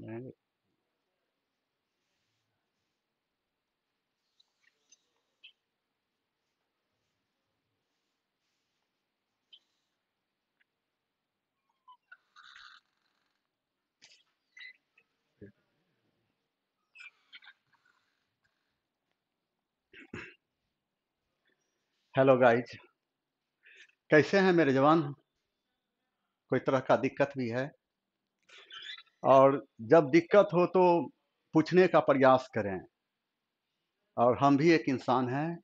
Right. Hello guys कैसे हैं मेरे जवान कोई तरह का दिक्कत भी है और जब दिक्कत हो तो पूछने का प्रयास करें और हम भी एक इंसान हैं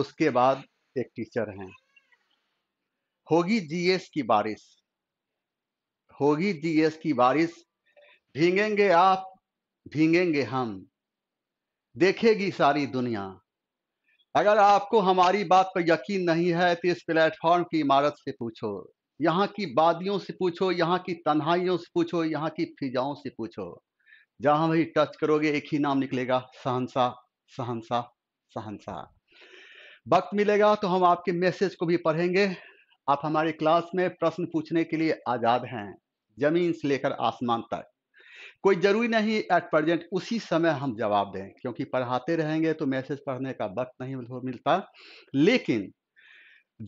उसके बाद एक टीचर हैं होगी जीएस की बारिश होगी जीएस की बारिश भींगेंगे आप भींगेंगे हम देखेगी सारी दुनिया अगर आपको हमारी बात पर यकीन नहीं है तो इस प्लेटफॉर्म की इमारत से पूछो यहाँ की वादियों से पूछो यहाँ की तन्हाइयों से पूछो यहाँ की फिजाओं से पूछो जहां भी टच करोगे एक ही नाम निकलेगा सहनसा सहनसा सहनसा वक्त मिलेगा तो हम आपके मैसेज को भी पढ़ेंगे आप हमारे क्लास में प्रश्न पूछने के लिए आजाद हैं जमीन से लेकर आसमान तक कोई जरूरी नहीं एट प्रेजेंट उसी समय हम जवाब दें क्योंकि पढ़ाते रहेंगे तो मैसेज पढ़ने का वक्त नहीं मिलता लेकिन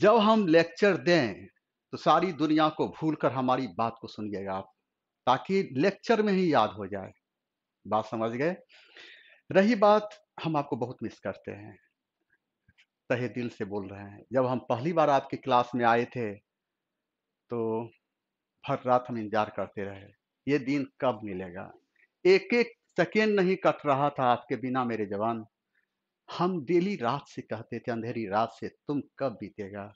जब हम लेक्चर दें तो सारी दुनिया को भूलकर हमारी बात को सुनिएगा आप ताकि लेक्चर में ही याद हो जाए बात समझ गए रही बात हम आपको बहुत मिस करते हैं तहे दिल से बोल रहे हैं जब हम पहली बार आपकी क्लास में आए थे तो हर रात हम इंतजार करते रहे ये दिन कब मिलेगा एक एक सेकेंड नहीं कट रहा था आपके बिना मेरे जवान हम डेली रात से कहते थे अंधेरी रात से तुम कब बीतेगा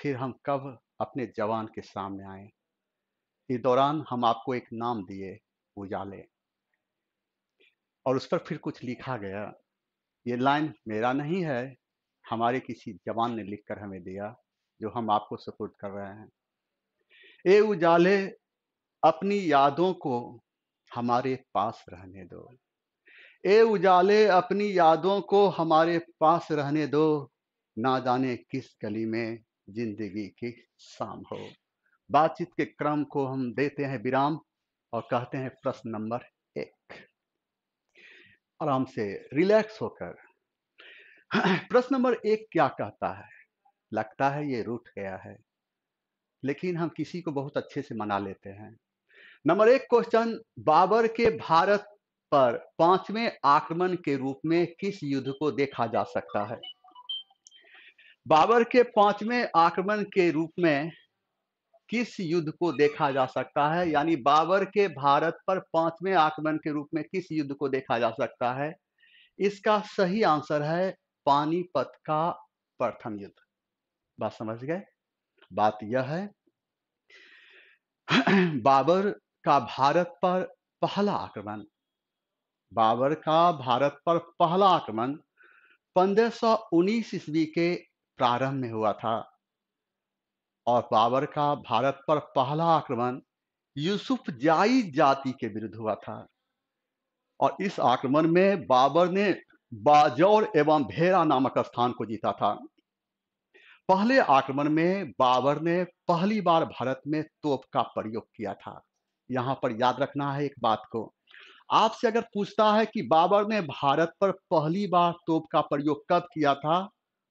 फिर हम कब अपने जवान के सामने आए इस दौरान हम आपको एक नाम दिए उजाले और उस पर फिर कुछ लिखा गया ये लाइन मेरा नहीं है हमारे किसी जवान ने लिखकर हमें दिया जो हम आपको सपोर्ट कर रहे हैं ए उजाले अपनी यादों को हमारे पास रहने दो ए उजाले अपनी यादों को हमारे पास रहने दो ना जाने किस गली में जिंदगी की शाम हो बातचीत के क्रम को हम देते हैं विराम और कहते हैं प्रश्न नंबर एक आराम से रिलैक्स होकर प्रश्न नंबर एक क्या कहता है लगता है ये रूट गया है लेकिन हम किसी को बहुत अच्छे से मना लेते हैं नंबर एक क्वेश्चन बाबर के भारत पर पांचवें आक्रमण के रूप में किस युद्ध को देखा जा सकता है बाबर के पांचवें आक्रमण के रूप में किस युद्ध को देखा जा सकता है यानी बाबर के भारत पर पांचवें आक्रमण के रूप में किस युद्ध को देखा जा सकता है इसका सही आंसर है पानीपत का प्रथम युद्ध बात समझ गए बात यह है बाबर का भारत पर पहला आक्रमण बाबर का भारत पर पहला आक्रमण 1519 ईस्वी के प्रारंभ में हुआ था और बाबर का भारत पर पहला आक्रमण यूसुफ जाई जाति के विरुद्ध हुआ था और इस आक्रमण में बाबर ने बाजौर एवं भेरा नामक स्थान को जीता था पहले आक्रमण में बाबर ने पहली बार भारत में तोप का प्रयोग किया था यहां पर याद रखना है एक बात को आपसे अगर पूछता है कि बाबर ने भारत पर पहली बार तोप का प्रयोग कब किया था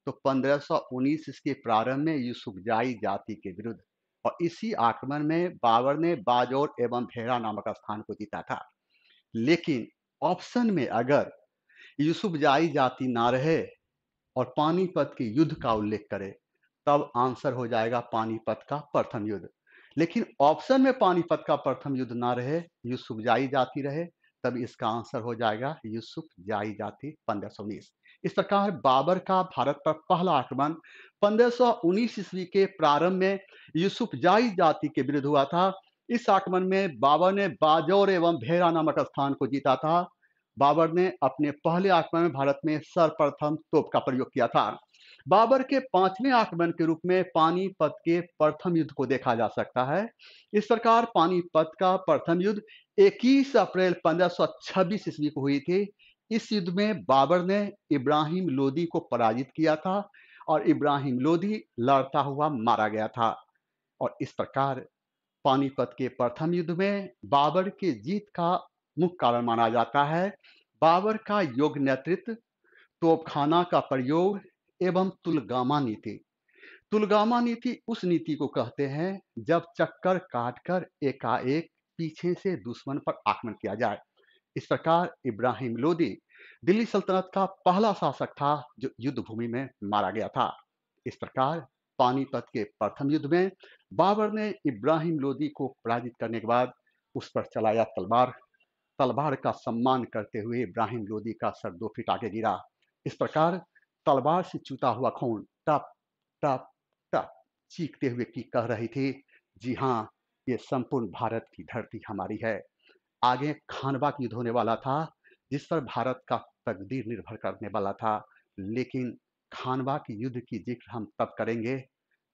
तो 1519 इसके प्रारंभ में यूसुफजाई जाति के विरुद्ध और इसी आक्रमण में बाबर ने बाजौर एवं भेड़ा नामक स्थान को जीता था लेकिन ऑप्शन में अगर यूसुफजाई जाति ना रहे और पानीपत के युद्ध का उल्लेख करे तब आंसर हो जाएगा पानीपत का प्रथम युद्ध लेकिन ऑप्शन में पानीपत का प्रथम युद्ध ना रहे यूसुफजाई जाति रहे तब इसका आंसर हो जाएगा यूसुफ जाई जाति पंद्रह सौ उन्नीस इस प्रकार बाबर का भारत पर पहला आक्रमण 1519 ईस्वी के प्रारंभ में यूसुफ जाई जाति के विरुद्ध हुआ था इस आक्रमण में बाबर ने बाजौर एवं भेरा नामक स्थान को जीता था बाबर ने अपने पहले आक्रमण में भारत में सर्वप्रथम तोप का प्रयोग किया था बाबर के पांचवें आक्रमण के रूप में पानीपत के प्रथम युद्ध को देखा जा सकता है इस प्रकार पानीपत का प्रथम युद्ध 21 अप्रैल 1526 ईस्वी को हुई थी इस युद्ध में बाबर ने इब्राहिम लोदी को पराजित किया था और इब्राहिम लोदी लड़ता हुआ मारा गया था और इस प्रकार पानीपत के प्रथम युद्ध में बाबर के जीत का मुख्य कारण माना जाता है बाबर का योग नेतृत्व तोपखाना का प्रयोग एवं तुलगामा नीति तुलगामा नीति उस नीति को कहते हैं जब चक्कर काटकर एकाएक पीछे से दुश्मन पर आक्रमण किया जाए इस प्रकार इब्राहिम लोदी दिल्ली सल्तनत का पहला शासक था जो युद्ध भूमि में मारा गया था इस प्रकार पानीपत के प्रथम युद्ध में बाबर ने इब्राहिम लोदी को पराजित करने के बाद उस पर चलाया तलवार तलवार का सम्मान करते हुए इब्राहिम लोदी का सर दो फीट आगे गिरा इस प्रकार तलवार से चूता हुआ खून टप टप टप चीखते हुए की कह रही थी जी हाँ ये संपूर्ण भारत की धरती हमारी है आगे खानवा की युद्ध होने वाला था जिस पर भारत का तकदीर निर्भर करने वाला था लेकिन खानवा की युद्ध की जिक्र हम तब करेंगे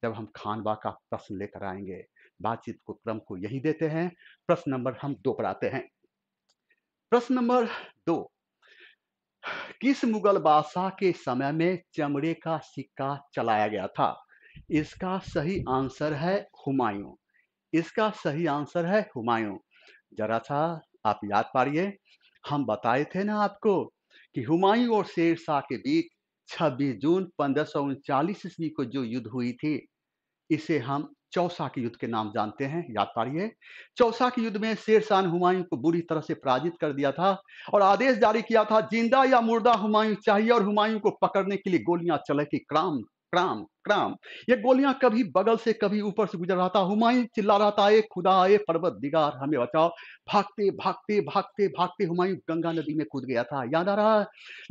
जब हम खानवा का प्रश्न लेकर आएंगे बातचीत को क्रम को यही देते हैं प्रश्न नंबर हम दो पर आते हैं प्रश्न नंबर दो किस मुगल बादशाह के समय में चमड़े का सिक्का चलाया गया था इसका सही आंसर है हुमायूं इसका सही आंसर है हुमायूं जरा सा आप याद पाड़िए हम बताए थे ना आपको कि हुमायूं और शेर शाह के बीच 26 जून पंद्रह ईस्वी को जो युद्ध हुई थी इसे हम चौसा के युद्ध के नाम जानते हैं याद पाड़िए चौसा के युद्ध में शेर शाह ने हुमायूं को बुरी तरह से पराजित कर दिया था और आदेश जारी किया था जिंदा या मुर्दा हुमायूं चाहिए और हुमायूं को पकड़ने के लिए गोलियां चले की क्राम क्राम क्राम ये गोलियां कभी बगल से कभी ऊपर से गुजर रहा था हुमायूं चिल्ला रहा था ए खुदा ए पर्वत दिगार हमें बचाओ भागते भागते भागते भागते हुमायूं गंगा नदी में कूद गया था याद आ रहा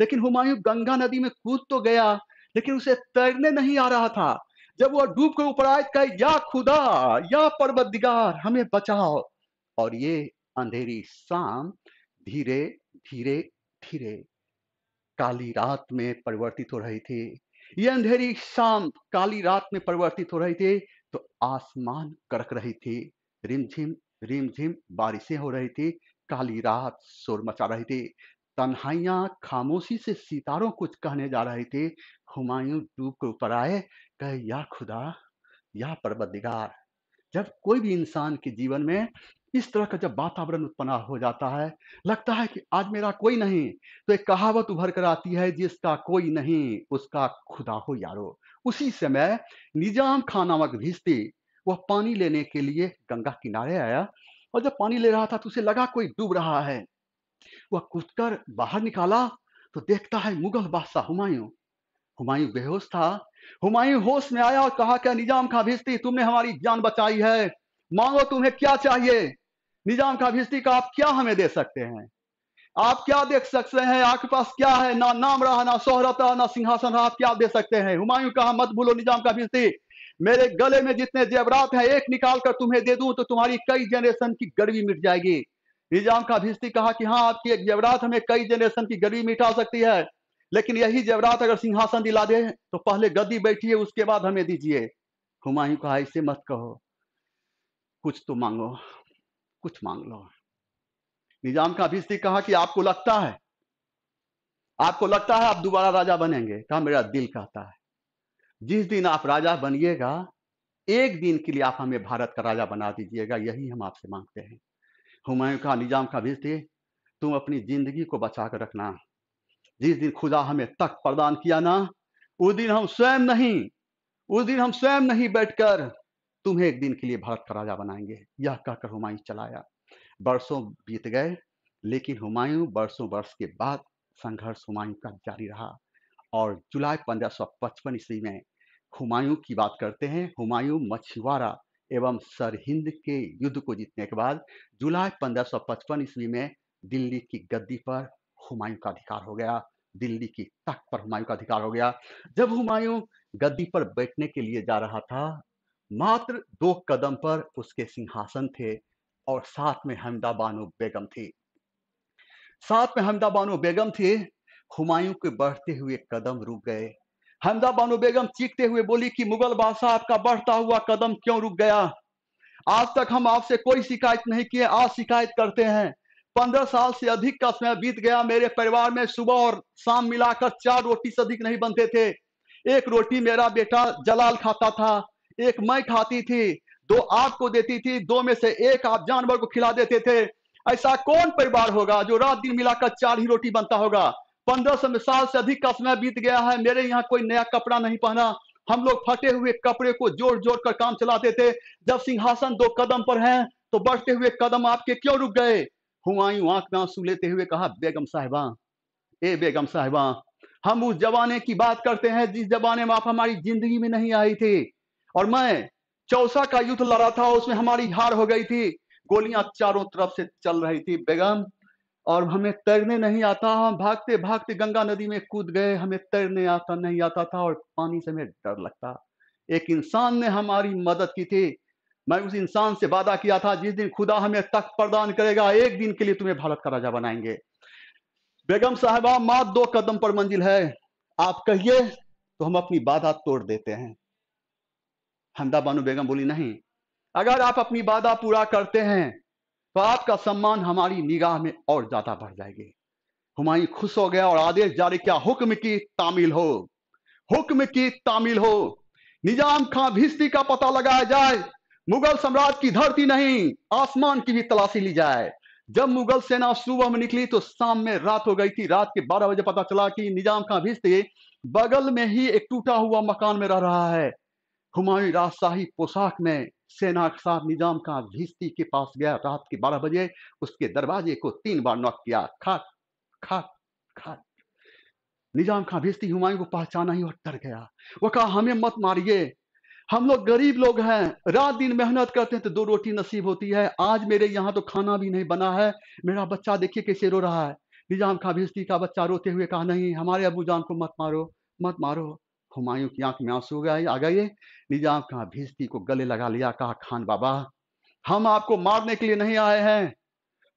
लेकिन हुमायूं गंगा नदी में कूद तो गया लेकिन उसे तैरने नहीं आ रहा था जब वह डूब के ऊपर आए कहे या खुदा या पर्वत दिगार हमें बचाओ और ये अंधेरी शाम धीरे धीरे धीरे काली रात में परिवर्तित हो रही थी ये अंधेरी शाम काली रात में परिवर्तित हो रही थी तो आसमान कड़क रही थी रिमझिम रिमझिम बारिशें हो रही थी काली रात शोर मचा रही थी तन्हाइया खामोशी से सितारों कुछ कहने जा रहे थे हुमायूं डूब के ऊपर आए कहे या खुदा या दिगार जब कोई भी इंसान के जीवन में इस तरह का जब वातावरण उत्पन्न हो जाता है लगता है कि आज मेरा कोई नहीं तो एक कहावत उभर कर आती है जिसका कोई नहीं उसका खुदा हो यारो उसी समय निजाम खान नामक भिस्ती वह पानी लेने के लिए गंगा किनारे आया और जब पानी ले रहा था तो उसे लगा कोई डूब रहा है वह कूद बाहर निकाला तो देखता है मुगल बादशाह हुमायूं हुमायूं बेहोश था हुमायूं होश में आया और कहा क्या निजाम का भिस्ती तुमने हमारी जान बचाई है मांगो तुम्हें क्या चाहिए निजाम का भिस्ती का आप क्या हमें दे सकते हैं आप क्या देख सकते हैं आपके पास क्या है ना नाम रहा ना शोहरत रहा ना सिंहासन रहा आप क्या दे सकते हैं हुमायूं कहा मत भूलो निजाम का भिस्ती मेरे गले में जितने जेवरात हैं एक निकाल कर तुम्हें दे दूं तो तुम्हारी कई जनरेशन की गर्वी मिट जाएगी निजाम का भिस्ती कहा कि हाँ आपकी एक जेवरात हमें कई जनरेशन की गर्वी मिटा सकती है लेकिन यही जबरात अगर सिंहासन दिला दे तो पहले गद्दी बैठिए उसके बाद हमें दीजिए हुमायूं कहा इसे मत कहो कुछ तो मांगो कुछ मांग लो निजाम का अभिषेक कहा कि आपको लगता है आपको लगता है आप दोबारा राजा बनेंगे कहा मेरा दिल कहता है जिस दिन आप राजा बनिएगा एक दिन के लिए आप हमें भारत का राजा बना दीजिएगा यही हम आपसे मांगते हैं हुमायूं का निजाम का भिस्ती तुम अपनी जिंदगी को बचा कर रखना जिस दिन खुदा हमें तख्त प्रदान किया ना उस दिन हम स्वयं नहीं उस दिन हम स्वयं नहीं बैठकर तुम्हें एक दिन के लिए भारत का राजा बनाएंगे यह कहकर हुमायूं चलाया बरसों बीत गए लेकिन हुमायूं बरसों वर्ष के बाद संघर्ष हुमायूं का जारी रहा और जुलाई 1555 ईस्वी में हुमायूं की बात करते हैं हुमायूं मछुआरा एवं सरहिंद के युद्ध को जीतने के बाद जुलाई 1555 ईस्वी में दिल्ली की गद्दी पर हुमायूं का अधिकार हो गया दिल्ली की तख्त पर हुमायूं का अधिकार हो गया जब हुमायूं गद्दी पर बैठने के लिए जा रहा था मात्र दो कदम पर उसके सिंहासन थे और साथ में हमदा बानो बेगम थी साथ में हमदा बानो बेगम थे हुमायूं के बढ़ते हुए कदम रुक गए हमदा बानो बेगम चीखते हुए बोली कि मुगल बादशाह आपका बढ़ता हुआ कदम क्यों रुक गया आज तक हम आपसे कोई शिकायत नहीं किए आज शिकायत करते हैं पंद्रह साल से अधिक का समय बीत गया मेरे परिवार में सुबह और शाम मिलाकर चार रोटी से अधिक नहीं बनते थे एक रोटी मेरा बेटा जलाल खाता था एक मैं खाती थी दो आपको देती थी दो में से एक आप जानवर को खिला देते थे ऐसा कौन परिवार होगा जो रात दिन मिलाकर चार ही रोटी बनता होगा पंद्रह सौ साल से अधिक का समय बीत गया है मेरे यहाँ कोई नया कपड़ा नहीं पहना हम लोग फटे हुए कपड़े को जोड़ जोड़ कर काम चलाते थे जब सिंहासन दो कदम पर है तो बढ़ते हुए कदम आपके क्यों रुक गए हुमायूं आंख में आंसू लेते हुए कहा बेगम साहिबा ए बेगम साहिबा हम उस जमाने की बात करते हैं जिस जमाने में आप हमारी जिंदगी में नहीं आई थी और मैं चौसा का युद्ध लड़ा था उसमें हमारी हार हो गई थी गोलियां चारों तरफ से चल रही थी बेगम और हमें तैरने नहीं आता हम भागते भागते गंगा नदी में कूद गए हमें तैरने आता नहीं आता था और पानी से हमें डर लगता एक इंसान ने हमारी मदद की थी मैं उस इंसान से वादा किया था जिस दिन खुदा हमें तख्त प्रदान करेगा एक दिन के लिए तुम्हें भारत का राजा बनाएंगे बेगम साहबा मात दो कदम पर मंजिल है आप कहिए तो हम अपनी बाधा तोड़ देते हैं हमदा बानो बेगम बोली नहीं अगर आप अपनी बाधा पूरा करते हैं तो आपका सम्मान हमारी निगाह में और ज्यादा बढ़ जाएगी हुमायूं खुश हो गया और आदेश जारी किया हुक्म की तामील हो हुक्म की तामील हो निजाम खां भिस्ती का पता लगाया जाए मुगल सम्राट की धरती नहीं आसमान की भी तलाशी ली जाए जब मुगल सेना सुबह में निकली तो शाम में रात हो गई थी रात के बारह बजे पता चला कि निजाम कहाँ भेजते बगल में ही एक टूटा हुआ मकान में रह रहा है हुमायूं राजशाही पोशाक में सेना के साथ निजाम खान भिस्ती के पास गया रात के बारह बजे उसके दरवाजे को तीन बार नॉक किया खाट खाट खाट निजाम खां भिस्ती हुमायूं को पहचाना ही और डर गया वो कहा हमें मत मारिए हम लोग गरीब लोग हैं रात दिन मेहनत करते हैं तो दो रोटी नसीब होती है आज मेरे यहाँ तो खाना भी नहीं बना है मेरा बच्चा देखिए कैसे रो रहा है निजाम खां भिस्ती का बच्चा रोते हुए कहा नहीं हमारे अबू जान को मत मारो मत मारो हुमायूं की आंख में आंसू गए आ गए निजाम खां भिस्ती को गले लगा लिया कहा खान बाबा हम आपको मारने के लिए नहीं आए हैं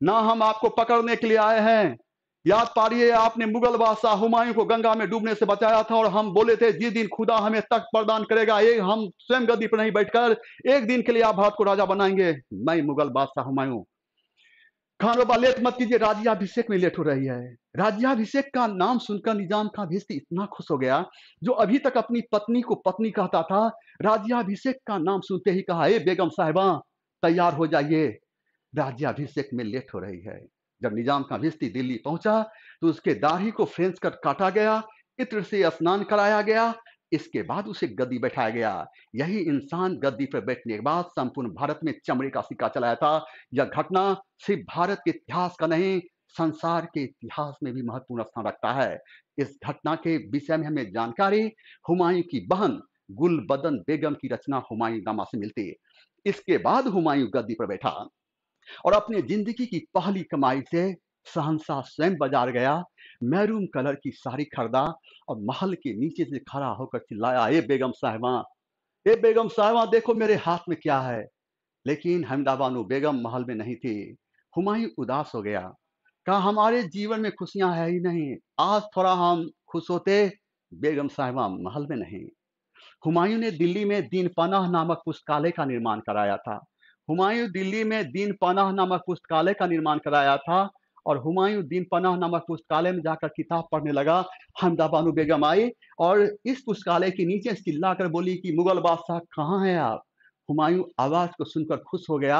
ना हम आपको पकड़ने के लिए आए हैं याद है आपने मुगल बादशाह हुमायूं को गंगा में डूबने से बचाया था और हम बोले थे जिस दिन खुदा हमें तख्त प्रदान करेगा एक हम स्वयं गद्दी पर नहीं बैठकर एक दिन के लिए आप भारत को राजा बनाएंगे मैं मुगल बादशाह हुमायूं खान बाबा लेट मत कीजिए राज्याभिषेक में लेट हो रही है राज्याभिषेक का नाम सुनकर निजाम खान भिस्ती इतना खुश हो गया जो अभी तक अपनी पत्नी को पत्नी कहता था राज्याभिषेक का नाम सुनते ही कहा बेगम साहिबा तैयार हो जाइए राज्याभिषेक में लेट हो रही है जब निजाम का भिस्ती दिल्ली पहुंचा तो उसके दाढ़ी को फ्रेंच कर काटा गया इत्र से स्नान कराया गया इसके बाद उसे गद्दी बैठाया गया यही इंसान गद्दी पर बैठने के बाद संपूर्ण भारत में चमड़े का सिक्का चलाया था यह घटना सिर्फ भारत के इतिहास का नहीं संसार के इतिहास में भी महत्वपूर्ण स्थान रखता है इस घटना के विषय में हमें जानकारी हुमायूं की बहन गुलबदन बेगम की रचना हुमायूं नामा से मिलती इसके बाद हुमायूं गद्दी पर बैठा और अपनी जिंदगी की पहली कमाई से सहनसा स्वयं बाजार गया मैरूम कलर की साड़ी खरीदा और महल के नीचे से खड़ा होकर चिल्लाया ए बेगम साहिबा ए बेगम साहिबा देखो मेरे हाथ में क्या है लेकिन हमदाबानु बेगम महल में नहीं थी हुमायूं उदास हो गया कहा हमारे जीवन में खुशियां है ही नहीं आज थोड़ा हम खुश होते बेगम साहिबा महल में नहीं हुमायूं ने दिल्ली में दीन पनाह नामक पुस्तकालय का निर्माण कराया था हुमायूं दिल्ली में दीन पनाह नामक पुस्तकालय का निर्माण कराया था और हुमायूं दीन पनाह नामक पुस्तकालय में जाकर किताब पढ़ने लगा हमदा बानु बेगम आई और इस पुस्तकालय के नीचे चिल्ला कर बोली कि मुगल बादशाह कहाँ हैं आप हुमायूं आवाज को सुनकर खुश हो गया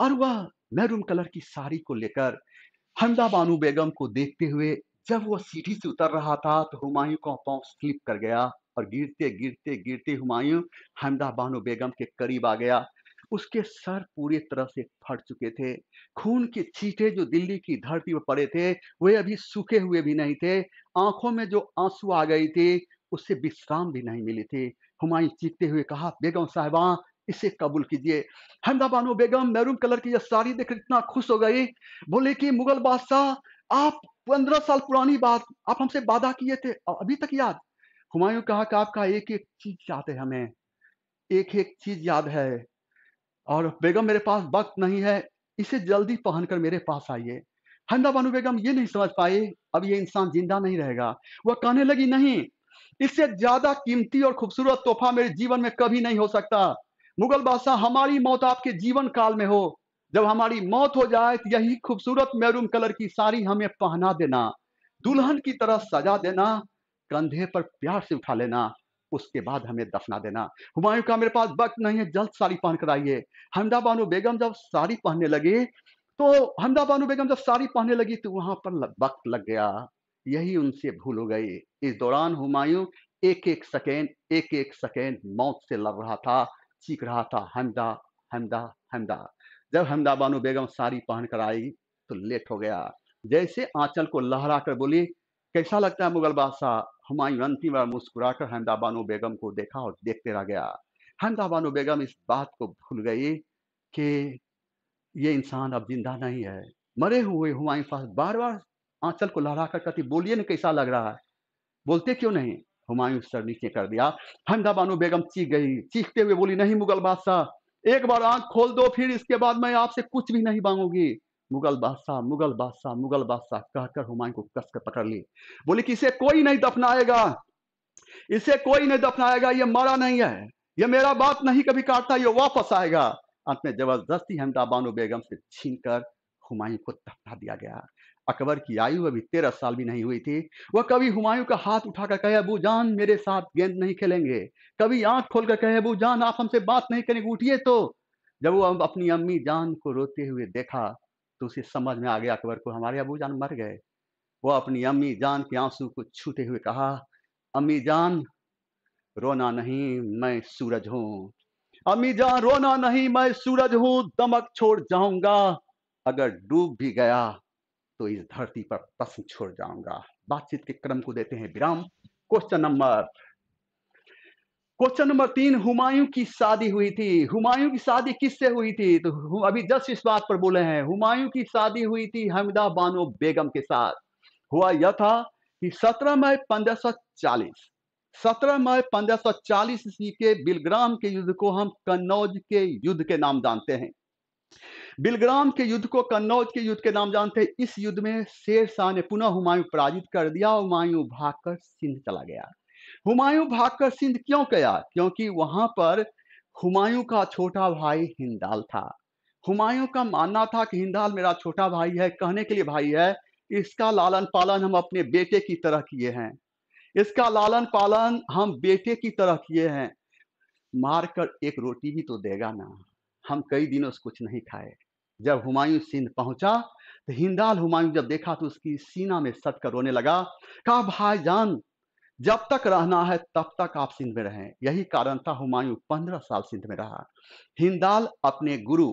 और वह मैरून कलर की साड़ी को लेकर हमदा बानु बेगम को देखते हुए जब वह सीढ़ी से उतर रहा था तो हुमायूं का पाँव स्लिप कर गया और गिरते गिरते गिरते हुमायूं हमदा बानो बेगम के करीब आ गया उसके सर पूरी तरह से फट चुके थे खून के छींटे जो दिल्ली की धरती पर पड़े थे वे अभी सूखे हुए भी नहीं थे आंखों में जो आंसू आ गई थी उससे विश्राम भी नहीं मिली थी हुमायूं चीखते हुए कहा बेगम साहिबा इसे कबूल कीजिए हमदा बानो बेगम मैरून कलर की यह साड़ी देखकर इतना खुश हो गई बोले कि मुगल बादशाह आप पंद्रह साल पुरानी बात आप हमसे वादा किए थे अभी तक याद हुमायूं कहा कि आपका एक एक चीज याद है हमें एक एक चीज याद है और बेगम मेरे पास वक्त नहीं है इसे जल्दी पहनकर मेरे पास आइए हंदा बानु बेगम ये नहीं समझ पाए अब ये इंसान जिंदा नहीं रहेगा वह कहने लगी नहीं इससे ज्यादा कीमती और खूबसूरत तोहफा मेरे जीवन में कभी नहीं हो सकता मुगल बादशाह हमारी मौत आपके जीवन काल में हो जब हमारी मौत हो जाए तो यही खूबसूरत मैरून कलर की साड़ी हमें पहना देना दुल्हन की तरह सजा देना कंधे पर प्यार से उठा लेना उसके बाद हमें दफना देना हुमायूं का मेरे पास वक्त नहीं है जल्द साड़ी पहन कर आइए हमदा बानो बेगम जब साड़ी पहनने लगी तो हमदा बानो बेगम जब साड़ी पहनने लगी तो वहां पर वक्त लग गया यही उनसे भूल हो गई इस दौरान हुमायूं एक एक सेकेंड एक एक सेकेंड मौत से लड़ रहा था चीख रहा था हमदा हमदा हमदा जब हमदा बानो बेगम साड़ी पहन कर आई तो लेट हो गया जैसे आंचल को लहरा कर बोली कैसा लगता है मुगल बादशाह हुमायूं अंतिम बार मुस्कुराकर हंदाबानो बेगम को देखा और देखते रह गया हंदाबानो बेगम इस बात को भूल गई कि ये इंसान अब जिंदा नहीं है मरे हुए हुमायूं फास बार बार आंचल को लहरा कर कहती बोलिए ना कैसा लग रहा है बोलते क्यों नहीं हुमायूं सर नीचे कर दिया हमदा बानो बेगम चीख गई चीखते हुए बोली नहीं मुगल बादशाह एक बार आंख खोल दो फिर इसके बाद मैं आपसे कुछ भी नहीं मांगूंगी मुगल बादशाह मुगल बादशाह मुगल बादशाह कहकर हुमायूं को कसकर पकड़ लिए बोले कि इसे कोई नहीं दफनाएगा इसे कोई नहीं दफनाएगा ये मरा नहीं है ये मेरा बात नहीं कभी काटता ये वापस आएगा अंत में जबरदस्ती हमदा बानो बेगम से छीन कर हुमायूं को दफना दिया गया अकबर की आयु अभी तेरह साल भी नहीं हुई थी वह कभी हुमायूं का हाथ उठाकर कहे अबू जान मेरे साथ गेंद नहीं खेलेंगे कभी आंख खोलकर कहे अबू जान आप हमसे बात नहीं करेंगे उठिए तो जब वो अपनी अम्मी जान को रोते हुए देखा तो उसे समझ में आ गया अकबर को हमारे अबू जान मर गए वो अपनी अम्मी जान के आंसू को छूते हुए कहा अम्मी जान रोना नहीं मैं सूरज हूं अम्मी जान रोना नहीं मैं सूरज हूं दमक छोड़ जाऊंगा अगर डूब भी गया तो इस धरती पर प्रश्न छोड़ जाऊंगा बातचीत के क्रम को देते हैं विराम क्वेश्चन नंबर क्वेश्चन नंबर तीन हुमायूं की शादी हुई थी हुमायूं की शादी किससे हुई थी तो अभी जस्ट इस बात पर बोले हैं हुमायूं की शादी हुई थी हमिदा बानो बेगम के साथ हुआ यह था कि 17 मई 1540 17 मई 1540 ईस्वी के बिलग्राम के युद्ध को हम कन्नौज के युद्ध के नाम जानते हैं बिलग्राम के युद्ध को कन्नौज के युद्ध के नाम जानते हैं इस युद्ध में शेर शाह ने पुनः हुमायूं पराजित कर दिया हुमायूं भागकर सिंध चला गया हुमायूं भागकर सिंध क्यों गया क्योंकि वहां पर हुमायूं का छोटा भाई हिंदाल था हुमायूं का मानना था कि हिंदाल मेरा छोटा भाई है कहने के लिए भाई है इसका लालन पालन हम अपने बेटे की तरह किए हैं इसका लालन पालन हम बेटे की तरह किए हैं मारकर एक रोटी भी तो देगा ना हम कई दिनों से कुछ नहीं खाए जब हुमायूं सिंध पहुंचा तो हिंदाल हुमायूं जब देखा तो उसकी सीना में सट कर रोने लगा कहा भाईजान जब तक रहना है तब तक आप सिंध में रहें यही कारण था हुमायूं पंद्रह साल सिंध में रहा हिंदाल अपने गुरु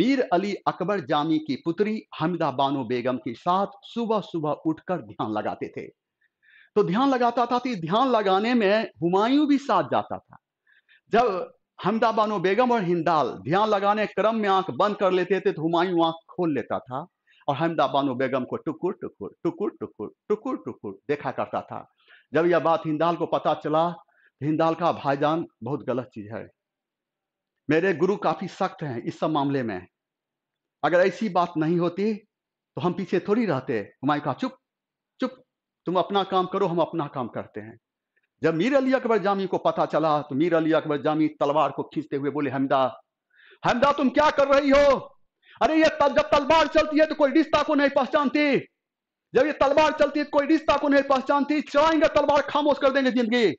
मीर अली अकबर जामी की पुत्री हमिदा बानो बेगम के साथ सुबह सुबह उठकर ध्यान लगाते थे तो ध्यान लगाता था कि ध्यान लगाने में हुमायूं भी साथ जाता था जब हमिदा बानो बेगम और हिंदाल ध्यान लगाने क्रम में आंख बंद कर लेते थे तो हुमायूं आंख खोल लेता था और हमिदा बानो बेगम को टुकुर टुकुर टुकुर टुकुर टुकुर टुकुर देखा करता था जब यह बात हिंदाल को पता चला हिंदाल का भाईजान बहुत गलत चीज है मेरे गुरु काफी सख्त हैं इस सब मामले में अगर ऐसी बात नहीं होती तो हम पीछे थोड़ी रहते हुमायूं कहा चुप चुप तुम अपना काम करो हम अपना काम करते हैं जब मीर अली अकबर जामी को पता चला तो मीर अली अकबर जामी तलवार को खींचते हुए बोले हमदा हमदा तुम क्या कर रही हो अरे ये तल, जब तलवार चलती है तो कोई रिश्ता को नहीं पहचानती जब ये तलवार चलती है कोई रिश्ता को नहीं पहचानती चलाएंगे तलवार खामोश कर देंगे जिंदगी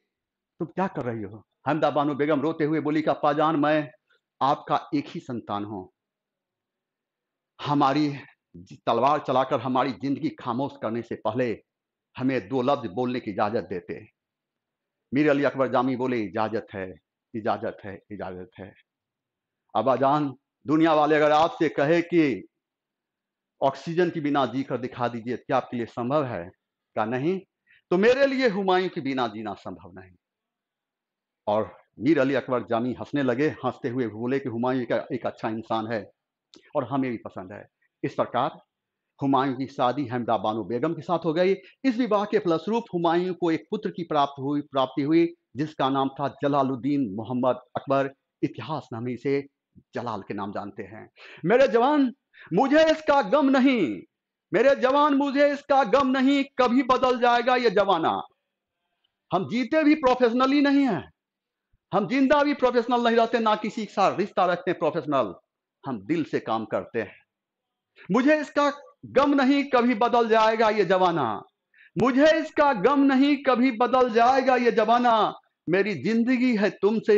तुम क्या कर रही हो हमदा बानो बेगम रोते हुए बोली का पाजान मैं आपका एक ही संतान हूं हमारी तलवार चलाकर हमारी जिंदगी खामोश करने से पहले हमें दो लफ्ज बोलने की इजाजत देते मीर अली अकबर जामी बोले इजाजत है इजाजत है इजाजत है अबाजान दुनिया वाले अगर आपसे कहे कि ऑक्सीजन के बिना जीकर दिखा दीजिए क्या आपके लिए संभव है क्या नहीं तो मेरे लिए हुमायूं के बिना जीना संभव नहीं और मीर अली अकबर जामी हंसने लगे हंसते हुए बोले कि हुमायूं का एक अच्छा इंसान है और हमें भी पसंद है इस प्रकार हुमायूं की शादी हमदा बानो बेगम के साथ हो गई इस विवाह के फलस्वरूप हुमायूं को एक पुत्र की प्राप्त हुई प्राप्ति हुई जिसका नाम था जलालुद्दीन मोहम्मद अकबर इतिहास में हम इसे जलाल के नाम जानते हैं मेरे जवान मुझे इसका गम नहीं मेरे जवान मुझे इसका गम नहीं कभी बदल जाएगा ये जवाना हम जीते भी प्रोफेशनली नहीं है हम जिंदा भी प्रोफेशनल नहीं रहते ना किसी के साथ रिश्ता रखते हैं प्रोफेशनल हम दिल से काम करते हैं मुझे इसका गम नहीं कभी बदल जाएगा ये जवाना मुझे इसका गम नहीं कभी बदल जाएगा ये जवाना मेरी जिंदगी है तुमसे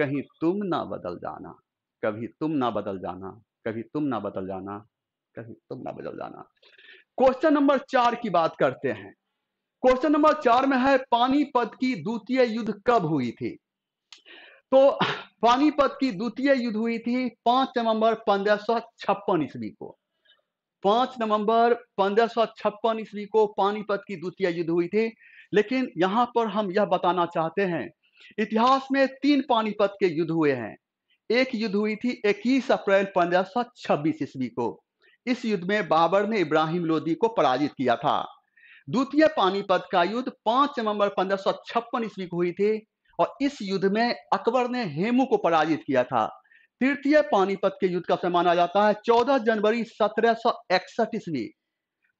कहीं तुम ना बदल जाना कभी तुम ना बदल जाना कभी तुम ना बदल जाना कभी तुम ना बदल जाना क्वेश्चन नंबर चार की बात करते हैं क्वेश्चन नंबर चार में है पानीपत की द्वितीय युद्ध कब हुई थी तो पानीपत की द्वितीय युद्ध हुई थी पांच नवंबर पंद्रह सौ छप्पन ईस्वी को पांच नवंबर पंद्रह सौ छप्पन ईस्वी को पानीपत की द्वितीय युद्ध हुई थी लेकिन यहां पर हम यह बताना चाहते हैं इतिहास में तीन पानीपत के युद्ध हुए हैं एक युद्ध हुई थी 21 अप्रैल 1526 ईस्वी को इस युद्ध में बाबर ने इब्राहिम लोदी को पराजित किया था द्वितीय पानीपत का युद्ध 5 नवंबर 1556 ईस्वी को हुई थी और इस युद्ध में अकबर ने हेमू को पराजित किया था तृतीय पानीपत के युद्ध का समय माना जाता है 14 जनवरी सत्रह सौ इकसठ ईस्वी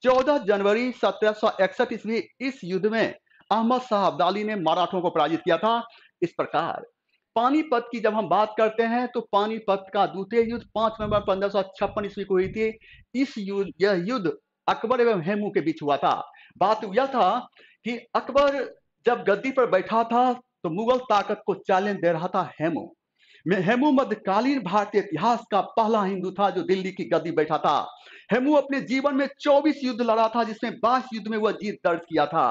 चौदह जनवरी सत्रह सौ इकसठ ईस्वी इस युद्ध में अहमद शाह अब्दाली ने मराठों को पराजित किया था इस प्रकार पानीपत की जब हम बात करते हैं तो पानीपत का द्वितीय युद्ध पांच नवंबर पंद्रह सौ छप्पन ईस्वी को हुई थी इस युद्ध यह युद्ध अकबर एवं हेमू के बीच हुआ था बात यह था कि अकबर जब गद्दी पर बैठा था तो मुगल ताकत को चैलेंज दे रहा था हेमू हेमू मध्यकालीन भारतीय इतिहास का पहला हिंदू था जो दिल्ली की गद्दी बैठा था हेमू अपने जीवन में 24 युद्ध लड़ा था जिसमें 22 युद्ध में वह जीत दर्ज किया था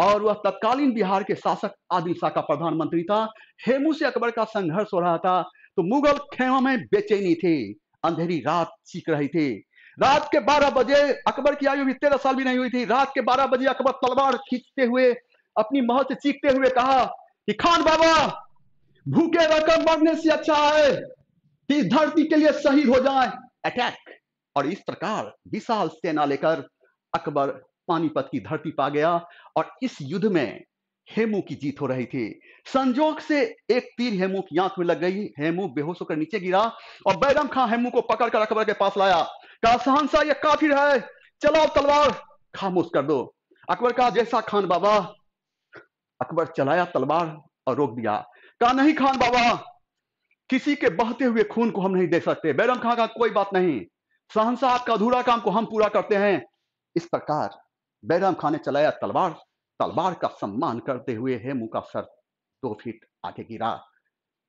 और वह तत्कालीन बिहार के शासक आदिल शाह का प्रधानमंत्री था हेमू से अकबर का संघर्ष हो रहा था तो मुगल खेमा में बेचैनी थी अंधेरी रात चीख रही थी रात के 12 बजे अकबर की आयु भी तेरह साल भी नहीं हुई थी रात के 12 बजे अकबर तलवार खींचते हुए अपनी महल से चीखते हुए कहा कि खान बाबा भूखे रकम मरने से अच्छा है कि इस धरती के लिए शहीद हो जाए अटैक और इस प्रकार विशाल सेना लेकर अकबर पानीपत की धरती पा गया और इस युद्ध में हेमू की जीत हो रही थी संजोग से एक तीर हेमू की आंख में लग गई हेमू बेहोश होकर नीचे गिरा और बैरम खां हेमू को पकड़कर अकबर के पास लाया कहा सहनसा यह काफिर है चलाओ तलवार खामोश कर दो अकबर कहा जैसा खान बाबा अकबर चलाया तलवार और रोक दिया कहा नहीं खान बाबा किसी के बहते हुए खून को हम नहीं देख सकते बैरम खां का कोई बात नहीं सहनसा आपका अधूरा काम को हम पूरा करते हैं इस प्रकार बैराम खान ने चलाया तलवार तलवार का सम्मान करते हुए हेमू का सर दो फीट आगे गिरा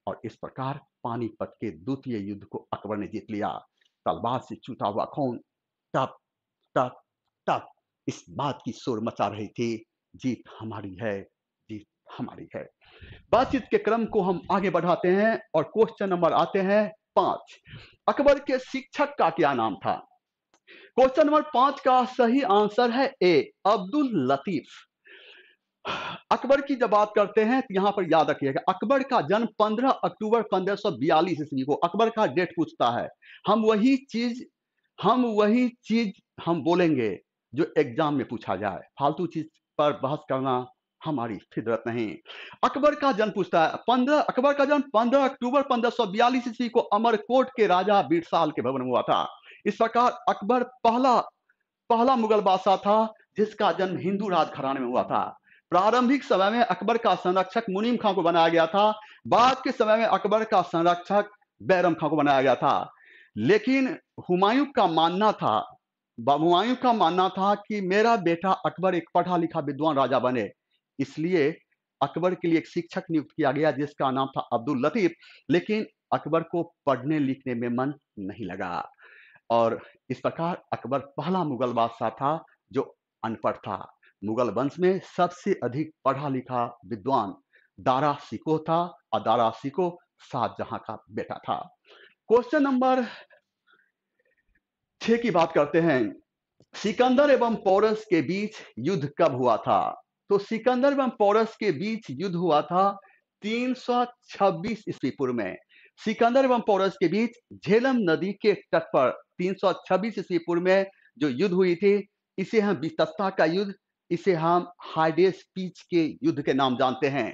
और इस प्रकार पानीपत के द्वितीय युद्ध को अकबर ने जीत लिया तलवार से चूता हुआ खून टप टप टप इस बात की शोर मचा रही थी जीत हमारी है जीत हमारी है बातचीत के क्रम को हम आगे बढ़ाते हैं और क्वेश्चन नंबर आते हैं पांच अकबर के शिक्षक का क्या नाम था क्वेश्चन नंबर पांच का सही आंसर है ए अब्दुल लतीफ अकबर की जब बात करते हैं तो यहां पर याद रखिएगा अकबर का जन्म 15 अक्टूबर 1542 ईस्वी को अकबर का डेट पूछता है हम वही चीज हम वही चीज हम बोलेंगे जो एग्जाम में पूछा जाए फालतू चीज पर बहस करना हमारी फितरत नहीं अकबर का जन्म पूछता है पंद्रह अकबर का जन्म 15 अक्टूबर 1542 ईस्वी को अमरकोट के राजा बीरसाल के भवन हुआ था इस प्रकार अकबर पहला पहला मुगल बादशाह था जिसका जन्म हिंदू राज घराने में हुआ था प्रारंभिक समय में अकबर का संरक्षक मुनीम खां को बनाया गया था बाद के समय में अकबर का संरक्षक बैरम खां को बनाया गया था लेकिन हुमायूं का मानना था हुमायूं का मानना था कि मेरा बेटा अकबर एक पढ़ा लिखा विद्वान राजा बने इसलिए अकबर के लिए एक शिक्षक नियुक्त किया गया जिसका नाम था अब्दुल लतीफ लेकिन अकबर को पढ़ने लिखने में मन नहीं लगा और इस प्रकार अकबर पहला मुगल बादशाह था जो अनपढ़ था मुगल वंश में सबसे अधिक पढ़ा लिखा विद्वान दारा सिको था और दारा सिको शाहजहां का बेटा था क्वेश्चन नंबर छह की बात करते हैं सिकंदर एवं पौरस के बीच युद्ध कब हुआ था तो सिकंदर एवं पौरस के बीच युद्ध हुआ था 326 ईस्वी पूर्व में सिकंदर एवं पौरस के बीच झेलम नदी के तट पर 326 ईस्वी पूर्व में जो युद्ध हुई थी इसे हम बिस्तस्ता का युद्ध इसे हम हाइडेस पीच के युद्ध के नाम जानते हैं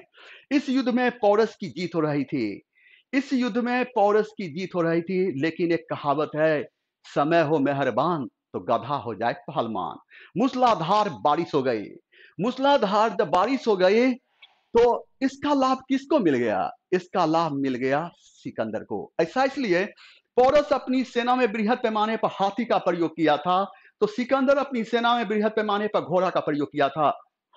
इस युद्ध में पौरस की जीत हो रही थी इस युद्ध में पौरस की जीत हो रही थी लेकिन एक कहावत है समय हो मेहरबान तो गधा हो जाए पहलवान मूसलाधार बारिश हो गई मूसलाधार जब बारिश हो गई तो इसका लाभ किसको मिल गया इसका लाभ मिल गया सिकंदर को ऐसा इसलिए पौरस अपनी सेना में बृहद पैमाने पर हाथी का प्रयोग किया था तो सिकंदर अपनी सेना में बृहद पैमाने पर घोड़ा का प्रयोग किया था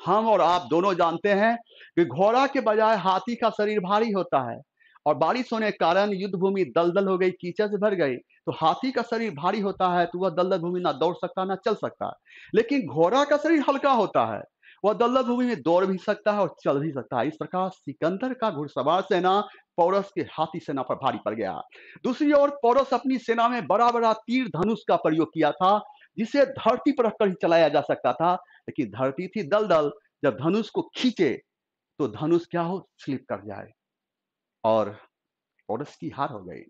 हम और आप दोनों जानते हैं कि घोड़ा के बजाय हाथी का शरीर भारी होता है और बारिश होने के कारण युद्ध भूमि दलदल हो गई कीचड़ से भर गई तो हाथी का शरीर भारी होता है तो वह दलदल भूमि ना दौड़ सकता ना चल सकता लेकिन घोड़ा का शरीर हल्का होता है वह दल्लभ भूमि में दौड़ भी सकता है और चल भी सकता है इस प्रकार सिकंदर का घुड़सवार सेना पौरस के हाथी सेना पर भारी पड़ गया दूसरी ओर पौरस अपनी सेना में बड़ा बड़ा तीर धनुष का प्रयोग किया था जिसे धरती पर रखकर ही चलाया जा सकता था लेकिन धरती थी दलदल जब धनुष को खींचे तो धनुष क्या हो स्लिप कर जाए और पौरस की हार हो गई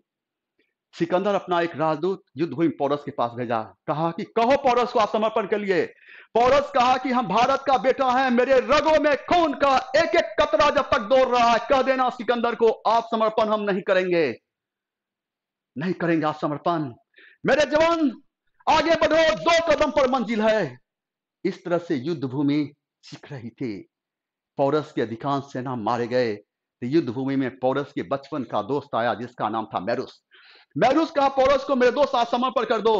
सिकंदर अपना एक राजदूत युद्ध भूमि पौरस के पास भेजा कहा कि कहो पौरस को समर्पण के लिए पौरस कहा कि हम भारत का बेटा है मेरे रगों में खून का एक एक कतरा जब तक दौड़ रहा है कह देना सिकंदर को आप समर्पण हम नहीं करेंगे नहीं करेंगे आप समर्पण मेरे जवान आगे बढ़ो दो कदम पर मंजिल है इस तरह से युद्ध भूमि सीख रही थी पौरस के अधिकांश सेना मारे गए तो युद्ध भूमि में पौरस के बचपन का दोस्त आया जिसका नाम था मैरुस मैरूस कहा पौरस को मेरे दोस्त आज समर्पण कर दो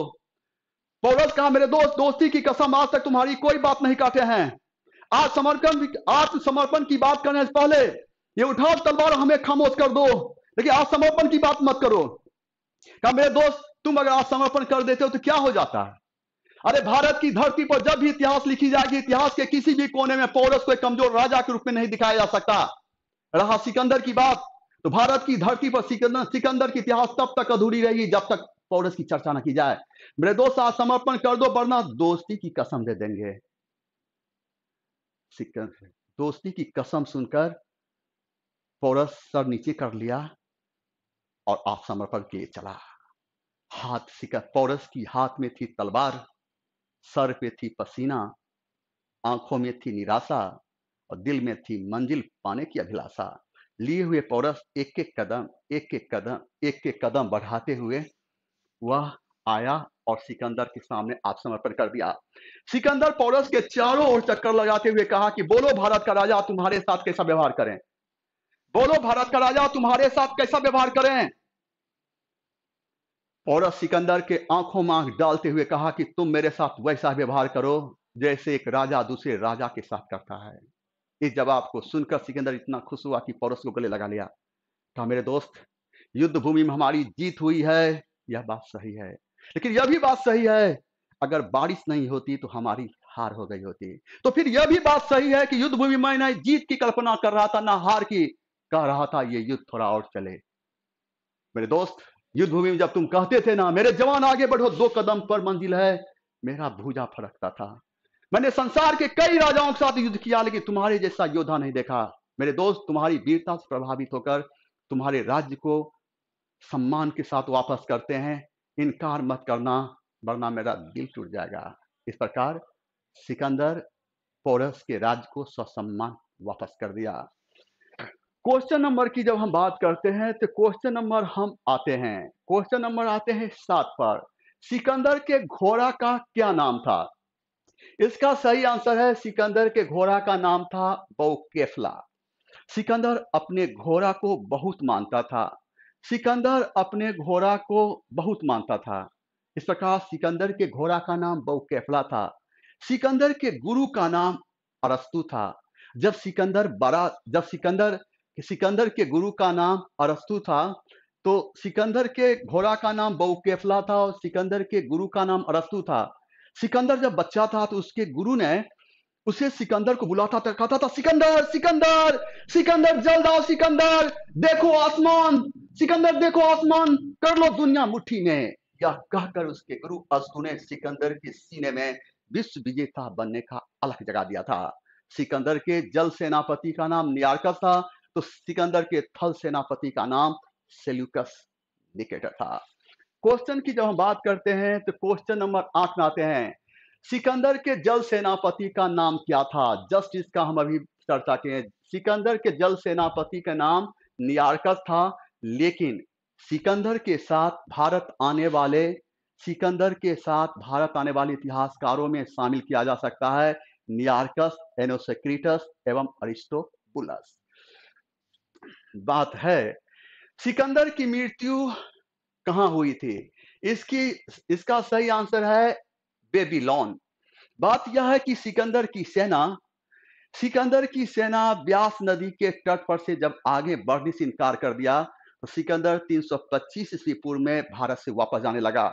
पौरस कहा मेरे दोस्त दोस्ती की कसम आज तक तुम्हारी कोई बात नहीं काटे हैं आज समर्पण आत्मसमर्पण की बात करने से पहले ये उठाओ तलवार हमें खामोश कर दो लेकिन आज समर्पण की बात मत करो कहा मेरे दोस्त तुम अगर आज समर्पण कर देते हो तो क्या हो जाता है अरे भारत की धरती पर जब भी इतिहास लिखी जाएगी इतिहास के किसी भी कोने में पौरस को एक कमजोर राजा के रूप में नहीं दिखाया जा सकता रहा सिकंदर की बात तो भारत की धरती पर सिकंदर सिकंदर की इतिहास तब तक अधूरी रहेगी जब तक पौरस की चर्चा न की जाए मेरे दोस्त आज समर्पण कर दो वरना दोस्ती की कसम दे देंगे दोस्ती की कसम सुनकर पौरस सर नीचे कर लिया और आप समर्पण किए चला हाथ सिकर पौरस की हाथ में थी तलवार सर पे थी पसीना आंखों में थी निराशा और दिल में थी मंजिल पाने की अभिलाषा लिए हुए पौरस एक एक कदम एक एक कदम एक एक कदम बढ़ाते हुए वह आया और सिकंदर के सामने आप समर्पण कर दिया सिकंदर पौरस के चारों ओर चक्कर लगाते हुए कहा कि बोलो भारत का राजा तुम्हारे साथ कैसा व्यवहार करें बोलो भारत का राजा तुम्हारे साथ कैसा व्यवहार करें पौरस सिकंदर के आंखों में आंख डालते हुए कहा कि तुम मेरे साथ वैसा व्यवहार करो जैसे एक राजा दूसरे राजा के साथ करता है इस जवाब को सुनकर सिकंदर इतना खुश हुआ कि पौरस को गले लगा लिया कहा तो मेरे दोस्त युद्ध भूमि में हमारी जीत हुई है यह बात सही है लेकिन यह भी बात सही है अगर बारिश नहीं होती तो हमारी हार हो गई होती तो फिर यह भी बात सही है कि युद्ध भूमि में जीत की कल्पना कर रहा था ना हार की कह रहा था यह युद्ध थोड़ा और चले मेरे दोस्त युद्ध भूमि में जब तुम कहते थे ना मेरे जवान आगे बढ़ो दो कदम पर मंजिल है मेरा भूजा फरकता था मैंने संसार के कई राजाओं के साथ युद्ध किया लेकिन तुम्हारे जैसा योद्धा नहीं देखा मेरे दोस्त तुम्हारी वीरता से प्रभावित होकर तुम्हारे राज्य को सम्मान के साथ वापस करते हैं इनकार मत करना वरना मेरा दिल टूट जाएगा इस प्रकार सिकंदर पोरस के राज्य को ससम्मान वापस कर दिया क्वेश्चन नंबर की जब हम बात करते हैं तो क्वेश्चन नंबर हम आते हैं क्वेश्चन नंबर आते हैं सात पर सिकंदर के घोड़ा का क्या नाम था इसका सही आंसर है सिकंदर के घोड़ा का नाम था बहुकेफला सिकंदर अपने घोड़ा को बहुत मानता था सिकंदर अपने घोड़ा को बहुत मानता था इस प्रकार सिकंदर के घोड़ा का नाम बहुकेफला था सिकंदर के गुरु का नाम अरस्तु था जब सिकंदर बड़ा जब सिकंदर सिकंदर के गुरु का नाम अरस्तु था तो सिकंदर के घोड़ा का नाम बहुकेफला था और सिकंदर के गुरु का नाम अरस्तु था सिकंदर जब बच्चा था तो उसके गुरु ने उसे सिकंदर को बुलाता था कहता था सिकंदर सिकंदर सिकंदर जल्द आओ सिकंदर देखो आसमान सिकंदर देखो आसमान कर लो दुनिया मुट्ठी में यह कहकर उसके गुरु अस्तु ने सिकंदर के सीने में विश्व विजेता बनने का अलग जगा दिया था सिकंदर के जल सेनापति का नाम नियारकस था तो सिकंदर के थल सेनापति का नाम सेल्यूकस निकेटर था क्वेश्चन की जब हम बात करते हैं तो क्वेश्चन नंबर आठ में आते हैं सिकंदर के जल सेनापति का नाम क्या था जस्ट इसका हम अभी चर्चा किए सिकंदर के जल सेनापति का नाम नियारकस था लेकिन सिकंदर के साथ भारत आने वाले सिकंदर के साथ भारत आने वाले इतिहासकारों में शामिल किया जा सकता है नियारकस एनोसेक्रिटस एवं अरिस्टोपुलस बात है सिकंदर की मृत्यु कहा हुई थी इसकी इसका सही आंसर है बेबीलोन बात यह है कि सिकंदर की सेना सिकंदर की सेना ब्यास नदी के तट पर से जब आगे बढ़ने से इनकार कर दिया तो सिकंदर 325 ईस्वी पूर्व में भारत से वापस जाने लगा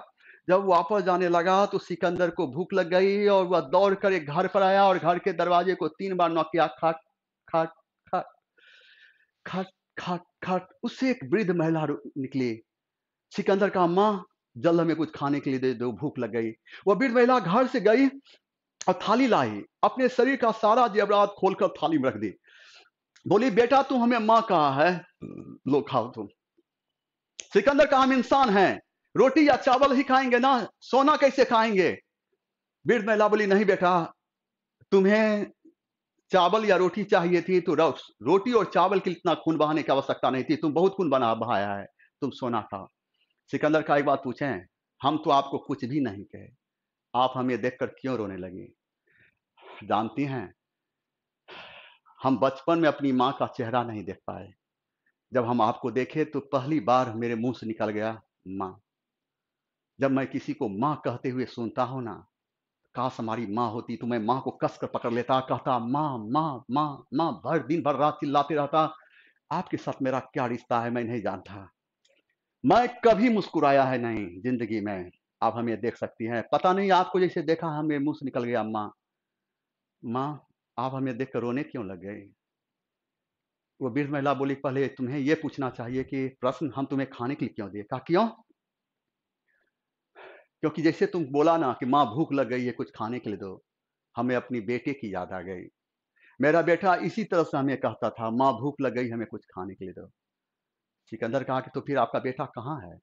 जब वापस जाने लगा तो सिकंदर को भूख लग गई और वह दौड़ कर एक घर पर आया और घर के दरवाजे को तीन बार नौ किया खाट खाट खाट खाट खाट खाट उससे एक वृद्ध महिला निकली सिकंदर का माँ जल्द हमें कुछ खाने के लिए दे दो भूख लग गई वह वृद्ध महिला घर से गई और थाली लाई अपने शरीर का सारा जेवरात खोलकर थाली में रख दी बोली बेटा तुम हमें माँ कहा है लो खाओ तुम सिकंदर का हम इंसान है रोटी या चावल ही खाएंगे ना सोना कैसे खाएंगे वीर महिला बोली नहीं बेटा तुम्हें चावल या रोटी चाहिए थी तो रोटी और चावल के इतना खून बहाने की आवश्यकता नहीं थी तुम बहुत खून बना बहाया है तुम सोना खाओ सिकंदर का एक बात पूछे हैं हम तो आपको कुछ भी नहीं कहे आप हमें देखकर क्यों रोने लगे जानती हैं हम बचपन में अपनी माँ का चेहरा नहीं देख पाए जब हम आपको देखे तो पहली बार मेरे मुंह से निकल गया माँ जब मैं किसी को माँ कहते हुए सुनता हूं ना काश हमारी माँ होती तो मैं माँ को कस कर पकड़ लेता कहता माँ माँ माँ माँ भर दिन भर रात चिल्लाते रहता आपके साथ मेरा क्या रिश्ता है मैं नहीं जानता मैं कभी मुस्कुराया है नहीं जिंदगी में आप हमें देख सकती हैं पता नहीं आपको जैसे देखा हमें मुंह से निकल गया माँ माँ आप हमें देख कर रोने क्यों लग गए वो बीर महिला बोली पहले तुम्हें यह पूछना चाहिए कि प्रश्न हम तुम्हें खाने के लिए क्यों दिए कहा क्यों क्योंकि जैसे तुम बोला ना कि माँ भूख लग गई है कुछ खाने के लिए दो हमें अपनी बेटे की याद आ गई मेरा बेटा इसी तरह से हमें कहता था माँ भूख लग गई हमें कुछ खाने के लिए दो सिकंदर कहा कि तो फिर आपका बेटा कहाँ है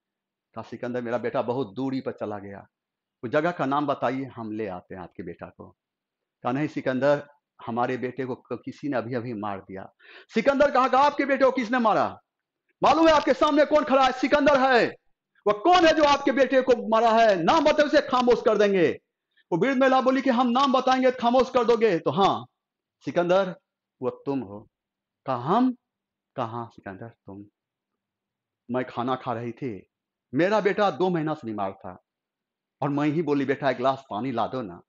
कहा सिकंदर मेरा बेटा बहुत दूरी पर चला गया वो जगह का नाम बताइए हम ले आते हैं आपके बेटा को कहा नहीं सिकंदर हमारे बेटे को किसी ने अभी अभी मार दिया सिकंदर कहा आपके बेटे को किसने मारा मालूम है आपके सामने कौन खड़ा है सिकंदर है वह कौन है जो आपके बेटे को मारा है नाम बताए उसे खामोश कर देंगे वो बीड़ मेला बोली कि हम नाम बताएंगे खामोश कर दोगे तो हाँ सिकंदर वो तुम हो कहा हम कहा सिकंदर तुम मैं खाना खा रही थी मेरा बेटा दो महीना से बीमार था और मैं ही बोली बेटा एक गिलास पानी ला दो ना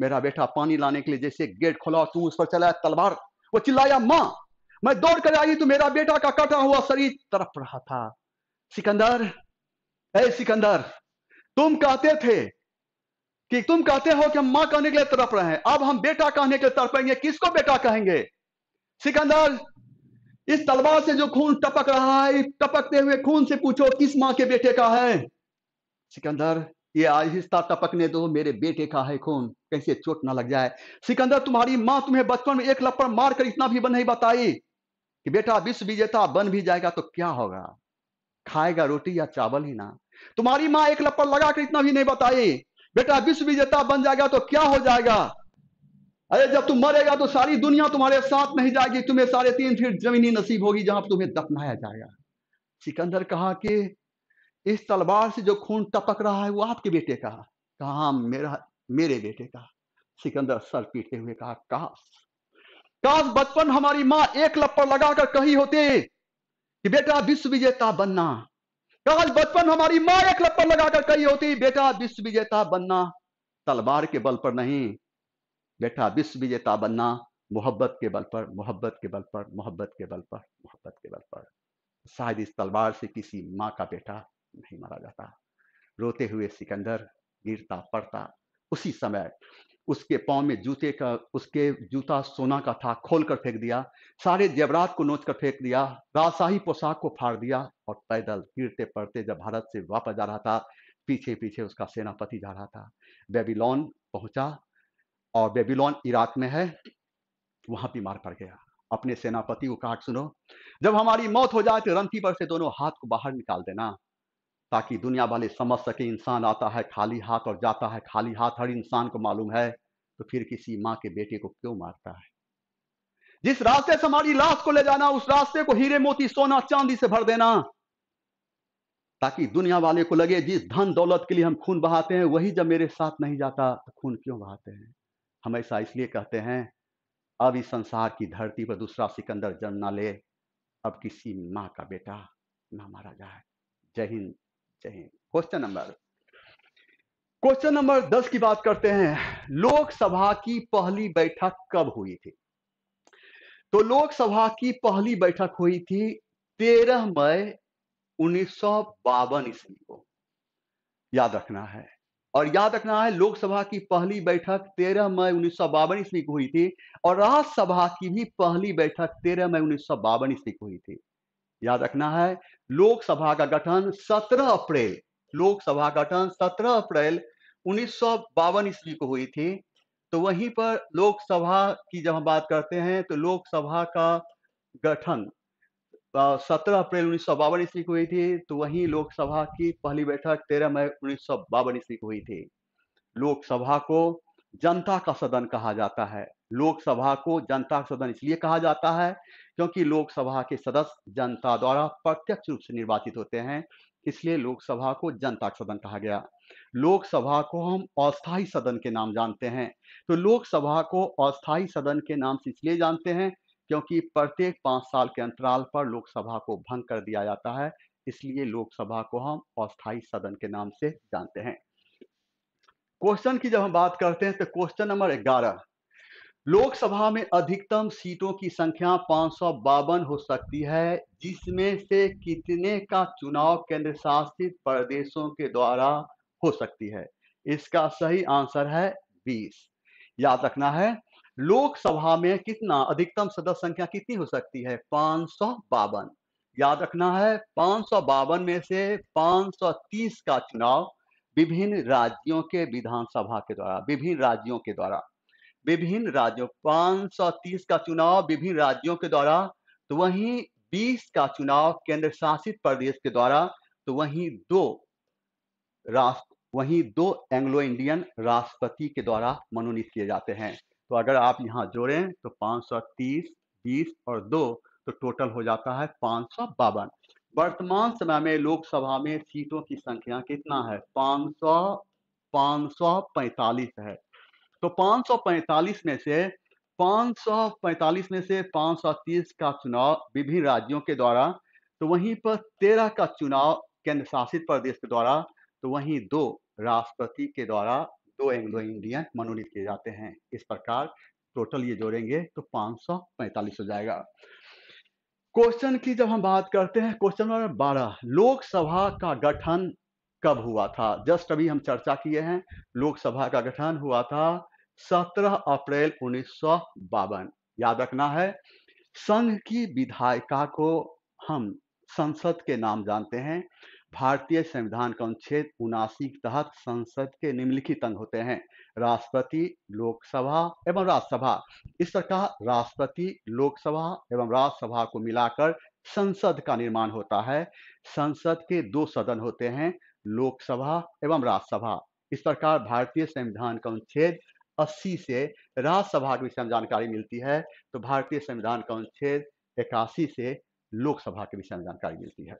मेरा बेटा पानी लाने के लिए जैसे गेट खोला तू उस पर चलाया तलवार वो चिल्लाया माँ मैं दौड़ कर आई तो मेरा बेटा का कटा हुआ शरीर तरफ रहा था सिकंदर ऐ सिकंदर तुम कहते थे कि तुम कहते हो कि हम मां कहने के लिए तरफ रहे हैं अब हम बेटा कहने के लिए तरफेंगे किसको बेटा कहेंगे सिकंदर इस तलवार से जो खून टपक रहा है टपकते हुए खून से पूछो किस माँ के बेटे का है सिकंदर ये आहिस्ता टपकने दो मेरे बेटे का है खून कैसे चोट ना लग जाए सिकंदर तुम्हारी माँ तुम्हें बचपन में एक लपड़ मार कर इतना भी बन नहीं बताई कि बेटा विश्व विजेता बन भी जाएगा तो क्या होगा खाएगा रोटी या चावल ही ना तुम्हारी माँ एक लपड़ लगा कर इतना भी नहीं बताई बेटा विश्व विजेता बन जाएगा तो क्या हो जाएगा अरे जब तुम मरेगा तो सारी दुनिया तुम्हारे साथ नहीं जाएगी तुम्हें साढ़े तीन फीट जमीनी नसीब होगी जहां तुम्हें दफनाया जाएगा सिकंदर कहा कि इस तलवार से जो खून टपक रहा है वो आपके बेटे का कहा हाँ, मेरा मेरे बेटे का सिकंदर सर पीटे हुए कहा काश काश बचपन हमारी माँ एक लपड़ लगाकर कही होती कि बेटा विश्व विजेता बनना काश बचपन हमारी माँ एक लपड़ लगाकर कही होती बेटा विश्व विजेता बनना तलवार के बल पर नहीं बेटा विश्व विजेता बनना मोहब्बत के बल पर मोहब्बत के बल पर मोहब्बत के बल पर मोहब्बत के बल पर शायद इस तलवार से किसी माँ का बेटा नहीं मारा जाता रोते हुए सिकंदर गिरता पड़ता उसी समय उसके पाँव में जूते का उसके जूता सोना का था खोल कर फेंक दिया सारे जेवरात को नोच कर फेंक दिया राशाही पोशाक को फाड़ दिया और पैदल गिरते पड़ते जब भारत से वापस जा रहा था पीछे पीछे उसका सेनापति जा रहा था बेबीलोन पहुंचा और बेबीलोन इराक में है वहां बीमार पड़ गया अपने सेनापति को काट सुनो जब हमारी मौत हो जाए तो रंथी पर से दोनों हाथ को बाहर निकाल देना ताकि दुनिया वाले समझ सके इंसान आता है खाली हाथ और जाता है खाली हाथ हर इंसान को मालूम है तो फिर किसी माँ के बेटे को क्यों मारता है जिस रास्ते से हमारी लाश को ले जाना उस रास्ते को हीरे मोती सोना चांदी से भर देना ताकि दुनिया वाले को लगे जिस धन दौलत के लिए हम खून बहाते हैं वही जब मेरे साथ नहीं जाता तो खून क्यों बहाते हैं हम ऐसा इसलिए कहते हैं अब इस संसार की धरती पर दूसरा सिकंदर जन्म ना ले अब किसी माँ का बेटा ना मारा जाए जय हिंद जय Hind question number question number दस की बात करते हैं लोकसभा की पहली बैठक कब हुई थी तो लोकसभा की पहली बैठक हुई थी तेरह मई उन्नीस ईस्वी को याद रखना है और याद रखना है लोकसभा की पहली बैठक 13 मई उन्नीस ईस्वी को हुई थी और राज्यसभा की भी पहली बैठक 13 मई उन्नीस ईस्वी को हुई थी याद रखना है लोकसभा का गठन 17 अप्रैल लोकसभा का गठन 17 अप्रैल उन्नीस ईस्वी को हुई थी तो वहीं पर लोकसभा की जब हम बात करते हैं तो लोकसभा का गठन सत्रह अप्रैल उन्नीस सौ बावन ईस्वी को हुई थी तो वही लोकसभा की पहली बैठक तेरह मई उन्नीस सौ बावन ईस्वी को हुई थी लोकसभा को जनता का सदन कहा जाता है लोकसभा को जनता का सदन इसलिए कहा जाता है क्योंकि लोकसभा के सदस्य जनता द्वारा प्रत्यक्ष रूप से निर्वाचित होते हैं इसलिए लोकसभा को जनता का सदन कहा गया लोकसभा को हम अस्थायी सदन के नाम जानते हैं तो लोकसभा को अस्थायी सदन के नाम से इसलिए जानते हैं क्योंकि प्रत्येक पाँच साल के अंतराल पर लोकसभा को भंग कर दिया जाता है इसलिए लोकसभा को हम अस्थायी सदन के नाम से जानते हैं क्वेश्चन की जब हम बात करते हैं तो क्वेश्चन नंबर ग्यारह लोकसभा में अधिकतम सीटों की संख्या पांच हो सकती है जिसमें से कितने का चुनाव केंद्र शासित प्रदेशों के द्वारा हो सकती है इसका सही आंसर है 20 याद रखना है लोकसभा में कितना अधिकतम सदस्य संख्या कितनी हो सकती है पांच याद रखना है पांच में से 530 का चुनाव विभिन्न राज्यों के विधानसभा के द्वारा विभिन्न राज्यों के द्वारा विभिन्न राज्यों 530 का चुनाव विभिन्न राज्यों के द्वारा तो वहीं 20 का चुनाव केंद्र शासित प्रदेश के द्वारा तो वहीं दो राष्ट्र वहीं दो एंग्लो इंडियन राष्ट्रपति के द्वारा मनोनीत किए जाते हैं तो अगर आप यहाँ जोड़ें तो पाँच सौ तीस बीस और दो तो टोटल हो जाता है पाँच सौ बावन वर्तमान समय में लोकसभा में सीटों की संख्या कितना है पाँच सौ पाँच सौ पैंतालीस है तो पाँच सौ पैंतालीस में से 545 में से 530 का चुनाव विभिन्न राज्यों के द्वारा तो वहीं पर तेरह का चुनाव केंद्र शासित प्रदेश के द्वारा तो वहीं दो राष्ट्रपति के द्वारा दो एंग्लो इंडियन मनोनीत किए जाते हैं इस प्रकार टोटल ये जोड़ेंगे तो पाँच हो जाएगा क्वेश्चन की जब हम बात करते हैं क्वेश्चन नंबर बारह लोकसभा का गठन कब हुआ था जस्ट अभी हम चर्चा किए हैं लोकसभा का गठन हुआ था 17 अप्रैल उन्नीस याद रखना है संघ की विधायिका को हम संसद के नाम जानते हैं भारतीय संविधान का अनुच्छेद उनासी के तहत संसद के निम्नलिखित अंग होते हैं राष्ट्रपति लोकसभा एवं राज्यसभा इस प्रकार राष्ट्रपति लोकसभा एवं राज्यसभा को मिलाकर संसद का निर्माण होता है संसद के दो सदन होते हैं लोकसभा एवं राज्यसभा इस प्रकार भारतीय संविधान का अनुच्छेद 80 से राज्यसभा के विषय में जानकारी मिलती है तो भारतीय संविधान का अनुच्छेद इक्यासी से लोकसभा के विषय में जानकारी मिलती है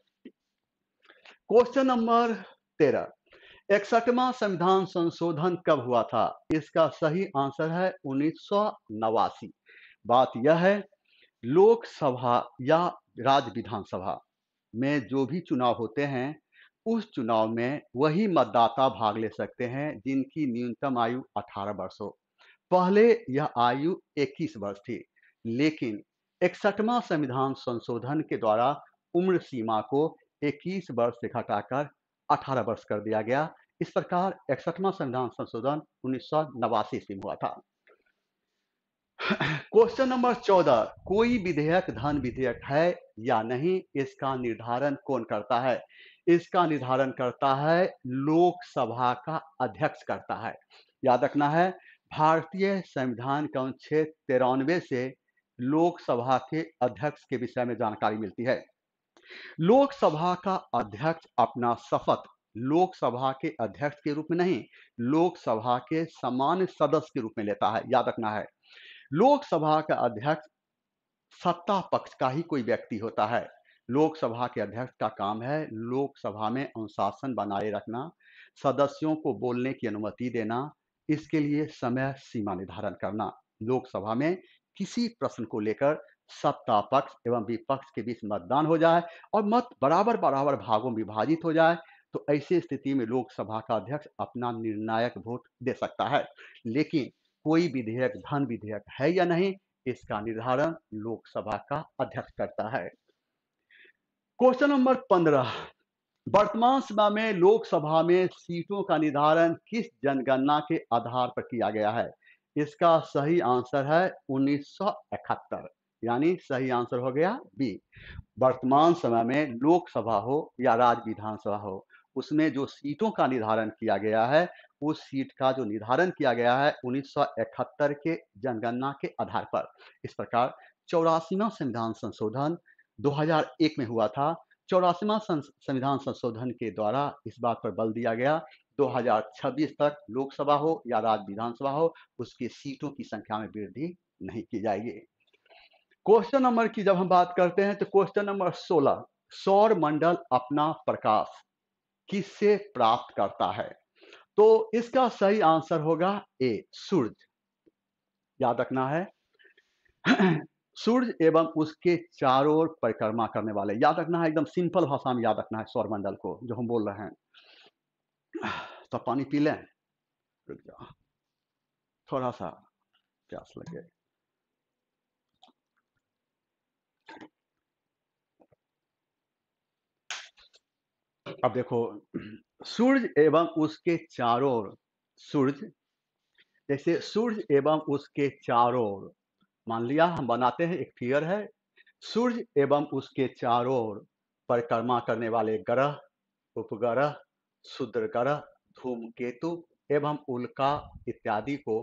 क्वेश्चन नंबर तेरह इकसठवा संविधान संशोधन कब हुआ था इसका सही आंसर है उन्नीस बात यह है लोकसभा या राज्य विधानसभा में जो भी चुनाव होते हैं उस चुनाव में वही मतदाता भाग ले सकते हैं जिनकी न्यूनतम आयु 18 वर्ष हो पहले यह आयु 21 वर्ष थी लेकिन इकसठवा संविधान संशोधन के द्वारा उम्र सीमा को इक्कीस वर्ष से घटाकर अठारह वर्ष कर दिया गया इस प्रकार इकसठवा संविधान संशोधन उन्नीस में हुआ था क्वेश्चन नंबर चौदह कोई विधेयक धन विधेयक है या नहीं इसका निर्धारण कौन करता है इसका निर्धारण करता है लोकसभा का अध्यक्ष करता है याद रखना है भारतीय संविधान के अनुच्छेद तिरानवे से लोकसभा के अध्यक्ष के विषय में जानकारी मिलती है लोकसभा का अध्यक्ष अपना शपथ लोकसभा के अध्यक्ष के रूप में नहीं लोकसभा के सामान्य सदस्य के रूप में लेता है याद रखना है लोकसभा का अध्यक्ष सत्ता पक्ष का ही कोई व्यक्ति होता है लोकसभा के अध्यक्ष का काम है लोकसभा में अनुशासन बनाए रखना सदस्यों को बोलने की अनुमति देना इसके लिए समय सीमा निर्धारण करना लोकसभा में किसी प्रश्न को लेकर सत्ता पक्ष एवं विपक्ष के बीच मतदान हो जाए और मत बराबर बराबर भागों में विभाजित हो जाए तो ऐसी स्थिति में लोकसभा का अध्यक्ष अपना निर्णायक वोट दे सकता है लेकिन कोई विधेयक धन विधेयक है या नहीं इसका निर्धारण लोकसभा का अध्यक्ष करता है क्वेश्चन नंबर पंद्रह वर्तमान समय में लोकसभा में सीटों का निर्धारण किस जनगणना के आधार पर किया गया है इसका सही आंसर है उन्नीस यानी सही आंसर हो गया बी वर्तमान समय में लोकसभा हो या राज्य विधानसभा हो उसमें जो सीटों का निर्धारण किया गया है उस सीट का जो निर्धारण किया गया है 1971 के जनगणना के आधार पर इस प्रकार चौरासीवा संविधान संशोधन 2001 में हुआ था चौरासीवा संविधान संशोधन के द्वारा इस बात पर बल दिया गया 2026 तक लोकसभा हो या राज्य विधानसभा हो उसकी सीटों की संख्या में वृद्धि नहीं की जाएगी क्वेश्चन नंबर की जब हम बात करते हैं तो क्वेश्चन नंबर 16 सौर मंडल अपना प्रकाश किससे प्राप्त करता है तो इसका सही आंसर होगा ए सूर्य याद रखना है सूर्य एवं उसके चारों ओर परिक्रमा करने वाले याद रखना है एकदम सिंपल भाषा में याद रखना है सौर मंडल को जो हम बोल रहे हैं तो पानी पी लें रुक जाओ थोड़ा सा प्यास लगे अब देखो सूर्य एवं उसके चारों ओर सूर्य जैसे सूर्य एवं उसके चारों ओर मान लिया हम बनाते हैं एक फियर है सूर्य एवं उसके चारों ओर परिक्रमा करने वाले ग्रह उपग्रह शुद्र ग्रह धूमकेतु एवं उल्का इत्यादि को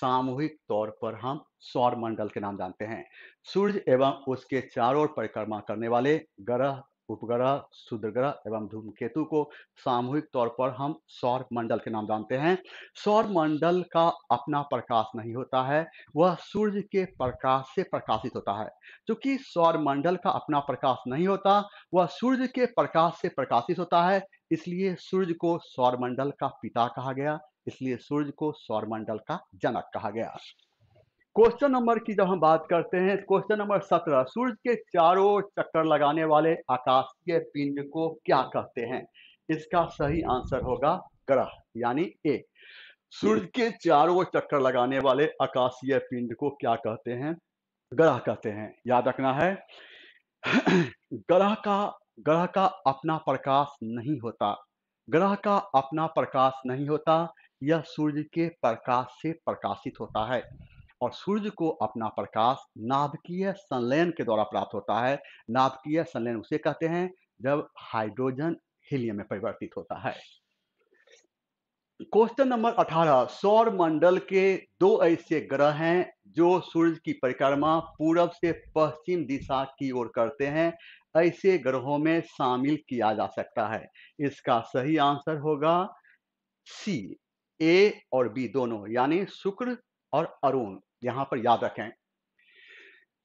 सामूहिक तौर पर हम सौर मंडल के नाम जानते हैं सूर्य एवं उसके चारों परिक्रमा करने वाले ग्रह उपग्रह ग्रह एवं धूमकेतु को सामूहिक तौर पर हम सौर मंडल के नाम जानते हैं सौर मंडल का अपना प्रकाश नहीं होता है वह सूर्य के प्रकाश से प्रकाशित होता है क्योंकि सौर मंडल का अपना प्रकाश नहीं होता वह सूर्य के प्रकाश से प्रकाशित होता है इसलिए सूर्य को सौर मंडल का पिता कहा गया इसलिए सूर्य को सौर मंडल का जनक कहा गया क्वेश्चन नंबर की जब हम बात करते हैं क्वेश्चन नंबर सत्रह सूर्य के चारों चक्कर लगाने वाले आकाशीय पिंड को क्या कहते हैं इसका सही आंसर होगा ग्रह यानी ए सूर्य के चारों चक्कर लगाने वाले आकाशीय पिंड को क्या कहते हैं ग्रह कहते हैं याद रखना है ग्रह का ग्रह का अपना प्रकाश नहीं होता ग्रह का अपना प्रकाश नहीं होता यह सूर्य के प्रकाश से प्रकाशित होता है और सूर्य को अपना प्रकाश नाभिकीय संलयन के द्वारा प्राप्त होता है नाभिकीय संलयन उसे कहते हैं जब हाइड्रोजन हीलियम में परिवर्तित होता है क्वेश्चन नंबर 18 सौर मंडल के दो ऐसे ग्रह हैं जो सूर्य की परिक्रमा पूरब से पश्चिम दिशा की ओर करते हैं ऐसे ग्रहों में शामिल किया जा सकता है इसका सही आंसर होगा सी ए और बी दोनों यानी शुक्र और अरुण यहां पर याद रखें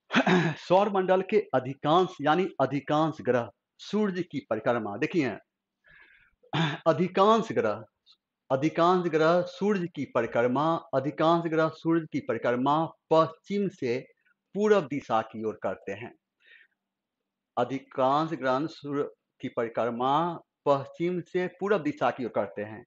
सौर मंडल के अधिकांश यानी अधिकांश ग्रह सूर्य की परिक्रमा देखिए अधिकांश ग्रह अधिकांश ग्रह सूर्य की परिक्रमा अधिकांश ग्रह सूर्य की परिक्रमा पश्चिम से पूर्व दिशा की ओर करते हैं अधिकांश ग्रह सूर्य की परिक्रमा पश्चिम से पूर्व दिशा की ओर करते हैं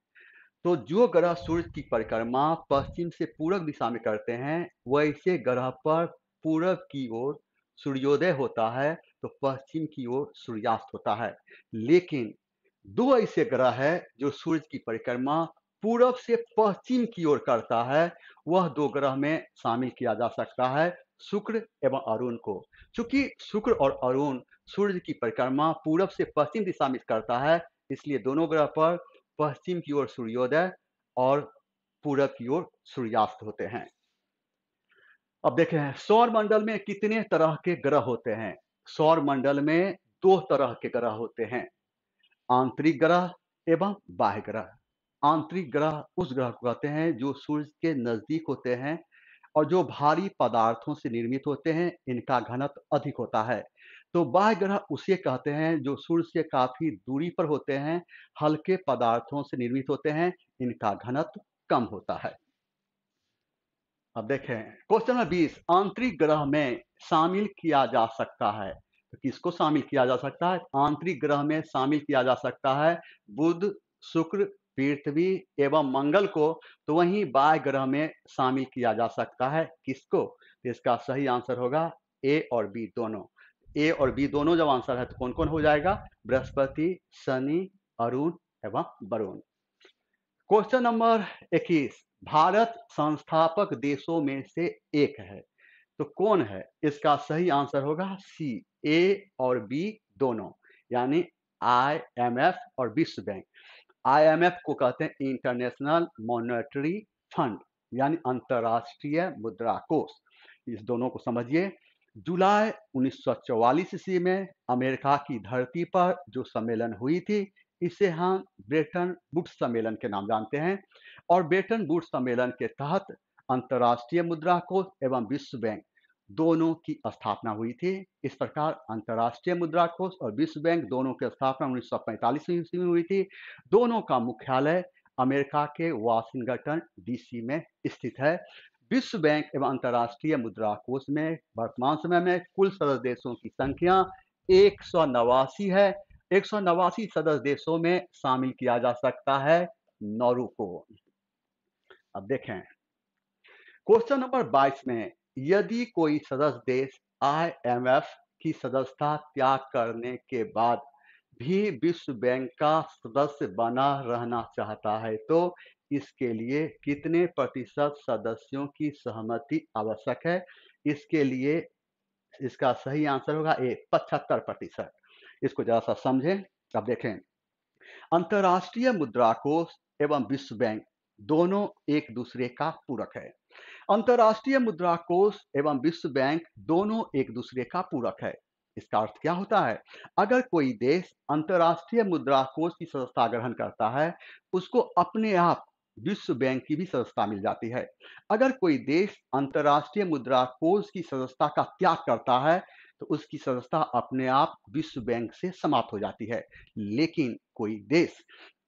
तो जो ग्रह सूर्य की परिक्रमा पश्चिम से पूर्व दिशा में करते हैं वैसे ग्रह पर पूर्व की ओर सूर्योदय होता है तो पश्चिम की ओर सूर्यास्त होता है लेकिन दो ऐसे ग्रह है जो सूर्य की परिक्रमा पूरब से पश्चिम की ओर करता है वह दो ग्रह में शामिल किया जा सकता है शुक्र एवं अरुण को चूंकि शुक्र और अरुण सूर्य की परिक्रमा पूरब से पश्चिम दिशा में करता है इसलिए दोनों ग्रह पर पश्चिम की ओर सूर्योदय और पूरब की ओर सूर्यास्त होते हैं अब देखें सौर मंडल में कितने तरह के ग्रह होते हैं सौर मंडल में दो तरह के ग्रह होते हैं आंतरिक ग्रह एवं बाह्य ग्रह आंतरिक ग्रह उस ग्रह को कहते हैं जो सूर्य के नजदीक होते हैं और जो भारी पदार्थों से निर्मित होते हैं इनका घनत्व अधिक होता है तो बाह्य ग्रह उसे कहते हैं जो सूर्य से काफी दूरी पर होते हैं हल्के पदार्थों से निर्मित होते हैं इनका घनत्व कम होता है अब देखें क्वेश्चन नंबर बीस आंतरिक ग्रह में शामिल किया जा सकता है तो किसको शामिल किया जा सकता है आंतरिक ग्रह में शामिल किया जा सकता है बुध शुक्र पृथ्वी एवं मंगल को तो वहीं बाह्य ग्रह में शामिल किया जा सकता है किसको तो इसका सही आंसर होगा ए और बी दोनों ए और बी दोनों जब आंसर है तो कौन कौन हो जाएगा बृहस्पति शनि अरुण एवं वरुण क्वेश्चन नंबर 21 भारत संस्थापक देशों में से एक है तो कौन है इसका सही आंसर होगा सी ए और बी दोनों यानी आईएमएफ और विश्व बैंक आईएमएफ को कहते हैं इंटरनेशनल मॉनेटरी फंड यानी अंतरराष्ट्रीय मुद्रा कोष इस दोनों को समझिए जुलाई 1944 ईस्वी में अमेरिका की धरती पर जो सम्मेलन हुई थी इसे हम ब्रेटन बुट सम्मेलन के नाम जानते हैं और ब्रेटन बुट सम्मेलन के तहत अंतर्राष्ट्रीय मुद्रा कोष एवं विश्व बैंक दोनों की स्थापना हुई थी इस प्रकार अंतर्राष्ट्रीय मुद्रा कोष और विश्व बैंक दोनों की स्थापना उन्नीस सौ पैंतालीस ईस्वी में हुई थी दोनों का मुख्यालय अमेरिका के वाशिंगटन डीसी में स्थित है विश्व बैंक एवं अंतर्राष्ट्रीय मुद्रा कोष में वर्तमान समय में कुल सदस्य देशों की संख्या एक है एक सदस्य देशों में शामिल किया जा सकता है नौरू को अब देखें क्वेश्चन नंबर 22 में यदि कोई सदस्य देश आईएमएफ की सदस्यता त्याग करने के बाद भी विश्व बैंक का सदस्य बना रहना चाहता है तो इसके लिए कितने प्रतिशत सदस्यों की सहमति आवश्यक है इसके लिए इसका सही आंसर होगा ए पचहत्तर प्रतिशत इसको जरा सा समझें अब देखें अंतर्राष्ट्रीय मुद्रा कोष एवं विश्व बैंक दोनों एक दूसरे का पूरक है अंतर्राष्ट्रीय मुद्रा कोष एवं विश्व बैंक दोनों एक दूसरे का पूरक है इसका अर्थ क्या होता है अगर कोई देश अंतर्राष्ट्रीय मुद्रा कोष की सदस्यता ग्रहण करता है उसको अपने आप विश्व बैंक की भी सदस्यता मिल जाती है अगर कोई देश अंतरराष्ट्रीय मुद्रा कोष की सदस्यता का त्याग करता है तो उसकी सदस्यता अपने आप विश्व बैंक से समाप्त हो जाती है लेकिन कोई देश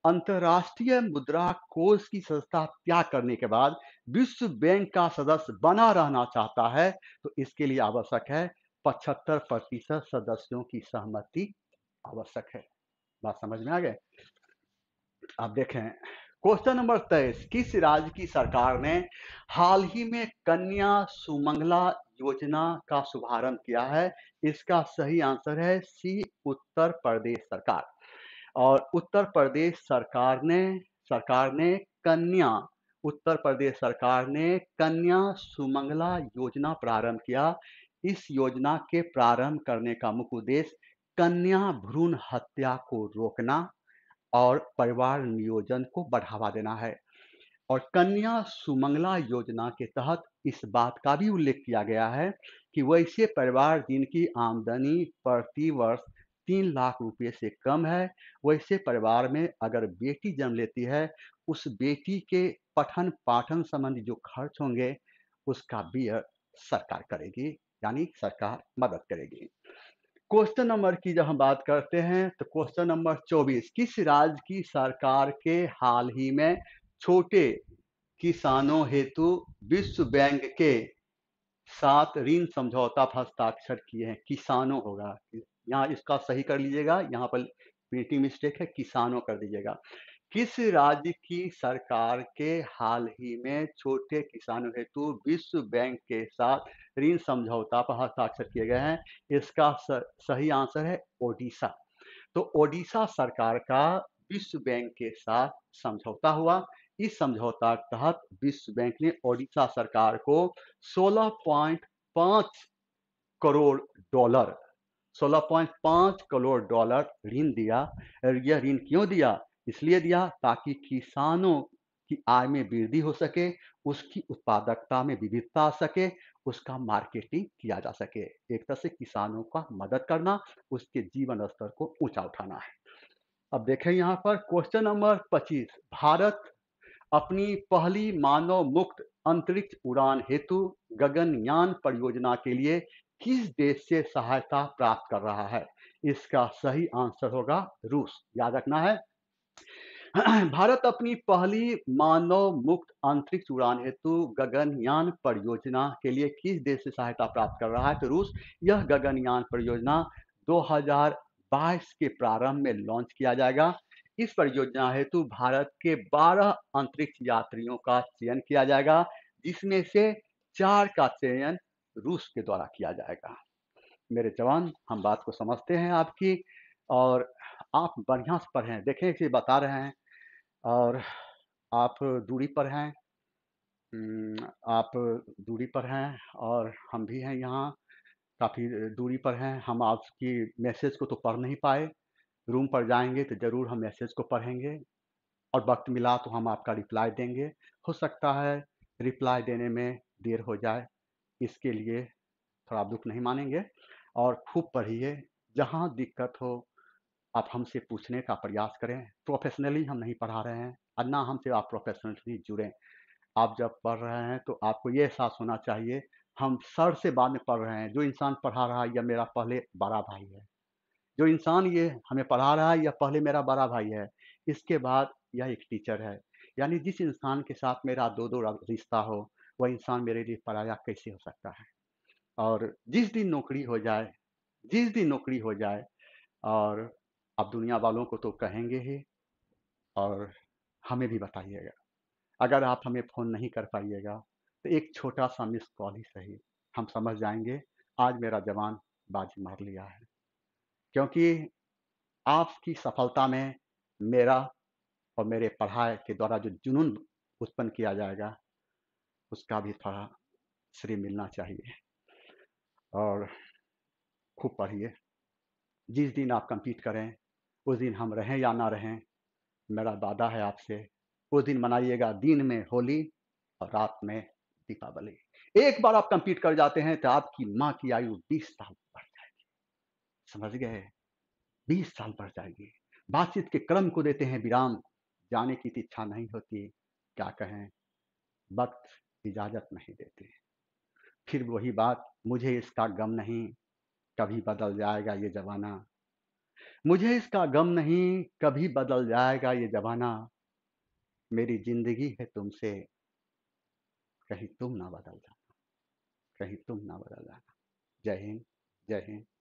अंतरराष्ट्रीय मुद्रा कोष की सदस्यता त्याग करने के बाद विश्व बैंक का सदस्य बना रहना चाहता है तो इसके लिए आवश्यक है पचहत्तर प्रतिशत सदस्यों की सहमति आवश्यक है बात समझ में आ गए आप देखें क्वेश्चन नंबर तेईस किस राज्य की सरकार ने हाल ही में कन्या सुमंगला योजना का शुभारंभ किया है इसका सही आंसर है सी उत्तर प्रदेश सरकार और उत्तर प्रदेश सरकार ने सरकार ने कन्या उत्तर प्रदेश सरकार ने कन्या सुमंगला योजना प्रारंभ किया इस योजना के प्रारंभ करने का मुख्य उद्देश्य कन्या भ्रूण हत्या को रोकना और परिवार नियोजन को बढ़ावा देना है और कन्या सुमंगला योजना के तहत इस बात का भी उल्लेख किया गया है कि वैसे परिवार जिनकी आमदनी प्रति वर्ष तीन लाख रुपए से कम है वैसे परिवार में अगर बेटी जन्म लेती है उस बेटी के पठन पाठन संबंधी जो खर्च होंगे उसका बियर सरकार करेगी यानी सरकार मदद करेगी क्वेश्चन नंबर की जब हम बात करते हैं तो क्वेश्चन नंबर 24 किस राज्य की सरकार के हाल ही में छोटे किसानों हेतु विश्व बैंक के साथ ऋण समझौता हस्ताक्षर किए हैं किसानों होगा यहाँ इसका सही कर लीजिएगा यहाँ पर प्रिंटिंग मिस्टेक है किसानों कर दीजिएगा किस राज्य की सरकार के हाल ही में छोटे किसानों हेतु विश्व बैंक के साथ ऋण समझौता पर हस्ताक्षर किए गए हैं इसका सही आंसर है ओडिशा तो ओडिशा सरकार का विश्व बैंक के साथ समझौता हुआ इस समझौता के तहत विश्व बैंक ने ओडिशा सरकार को 16.5 करोड़ डॉलर 16.5 करोड़ डॉलर ऋण दिया यह ऋण क्यों दिया इसलिए दिया ताकि किसानों की आय में वृद्धि हो सके उसकी उत्पादकता में विविधता आ सके उसका मार्केटिंग किया जा सके एक तरह से किसानों का मदद करना उसके जीवन स्तर को ऊंचा उठाना है अब देखें यहाँ पर क्वेश्चन नंबर 25 भारत अपनी पहली मानव मुक्त अंतरिक्ष उड़ान हेतु गगनयान परियोजना के लिए किस देश से सहायता प्राप्त कर रहा है इसका सही आंसर होगा रूस याद रखना है भारत अपनी पहली मानव मुक्त अंतरिक्ष उड़ान हेतु गगनयान परियोजना के लिए किस देश से सहायता प्राप्त कर रहा है तो रूस यह गगनयान परियोजना 2022 के प्रारंभ में लॉन्च किया जाएगा इस परियोजना हेतु भारत के 12 अंतरिक्ष यात्रियों का चयन किया जाएगा जिसमें से चार का चयन रूस के द्वारा किया जाएगा मेरे जवान हम बात को समझते हैं आपकी और आप बढ़िया से पढ़ें देखें कि बता रहे हैं और आप दूरी पर हैं आप दूरी पर हैं और हम भी हैं यहाँ काफ़ी दूरी पर हैं हम आपकी मैसेज को तो पढ़ नहीं पाए रूम पर जाएंगे तो ज़रूर हम मैसेज को पढ़ेंगे और वक्त मिला तो हम आपका रिप्लाई देंगे हो सकता है रिप्लाई देने में देर हो जाए इसके लिए थोड़ा दुख नहीं मानेंगे और खूब पढ़िए जहाँ दिक्कत हो आप हमसे पूछने का प्रयास करें प्रोफेशनली हम नहीं पढ़ा रहे हैं और ना हमसे आप प्रोफेशनली जुड़ें आप जब पढ़ रहे हैं तो आपको ये एहसास होना चाहिए हम सर से बाद में पढ़ रहे हैं जो इंसान पढ़ा रहा है या मेरा पहले बड़ा भाई है जो इंसान ये हमें पढ़ा रहा है या पहले मेरा बड़ा भाई है इसके बाद यह एक टीचर है यानी जिस इंसान के साथ मेरा दो दो रिश्ता हो वह इंसान मेरे लिए पराया कैसे हो सकता है और जिस दिन नौकरी हो जाए जिस दिन नौकरी हो जाए और आप दुनिया वालों को तो कहेंगे ही और हमें भी बताइएगा अगर आप हमें फ़ोन नहीं कर पाइएगा तो एक छोटा सा मिस कॉल ही सही हम समझ जाएंगे आज मेरा जवान बाजी मार लिया है क्योंकि आपकी सफलता में मेरा और मेरे पढ़ाई के द्वारा जो जुनून उत्पन्न किया जाएगा उसका भी थोड़ा श्री मिलना चाहिए और खूब पढ़िए जिस दिन आप कंपीट करें उस दिन हम रहें या ना रहें मेरा वादा है आपसे उस दिन मनाइएगा दिन में होली और रात में दीपावली एक बार आप कंप्लीट कर जाते हैं तो आपकी माँ की आयु 20 साल बढ़ जाएगी समझ गए 20 साल बढ़ जाएगी बातचीत के क्रम को देते हैं विराम जाने की तो इच्छा नहीं होती क्या कहें वक्त इजाजत नहीं देते फिर वही बात मुझे इसका गम नहीं कभी बदल जाएगा ये जमाना मुझे इसका गम नहीं कभी बदल जाएगा ये जमाना मेरी जिंदगी है तुमसे कहीं तुम ना बदल जाना कहीं तुम ना बदल जाना जय हिंद जय हिंद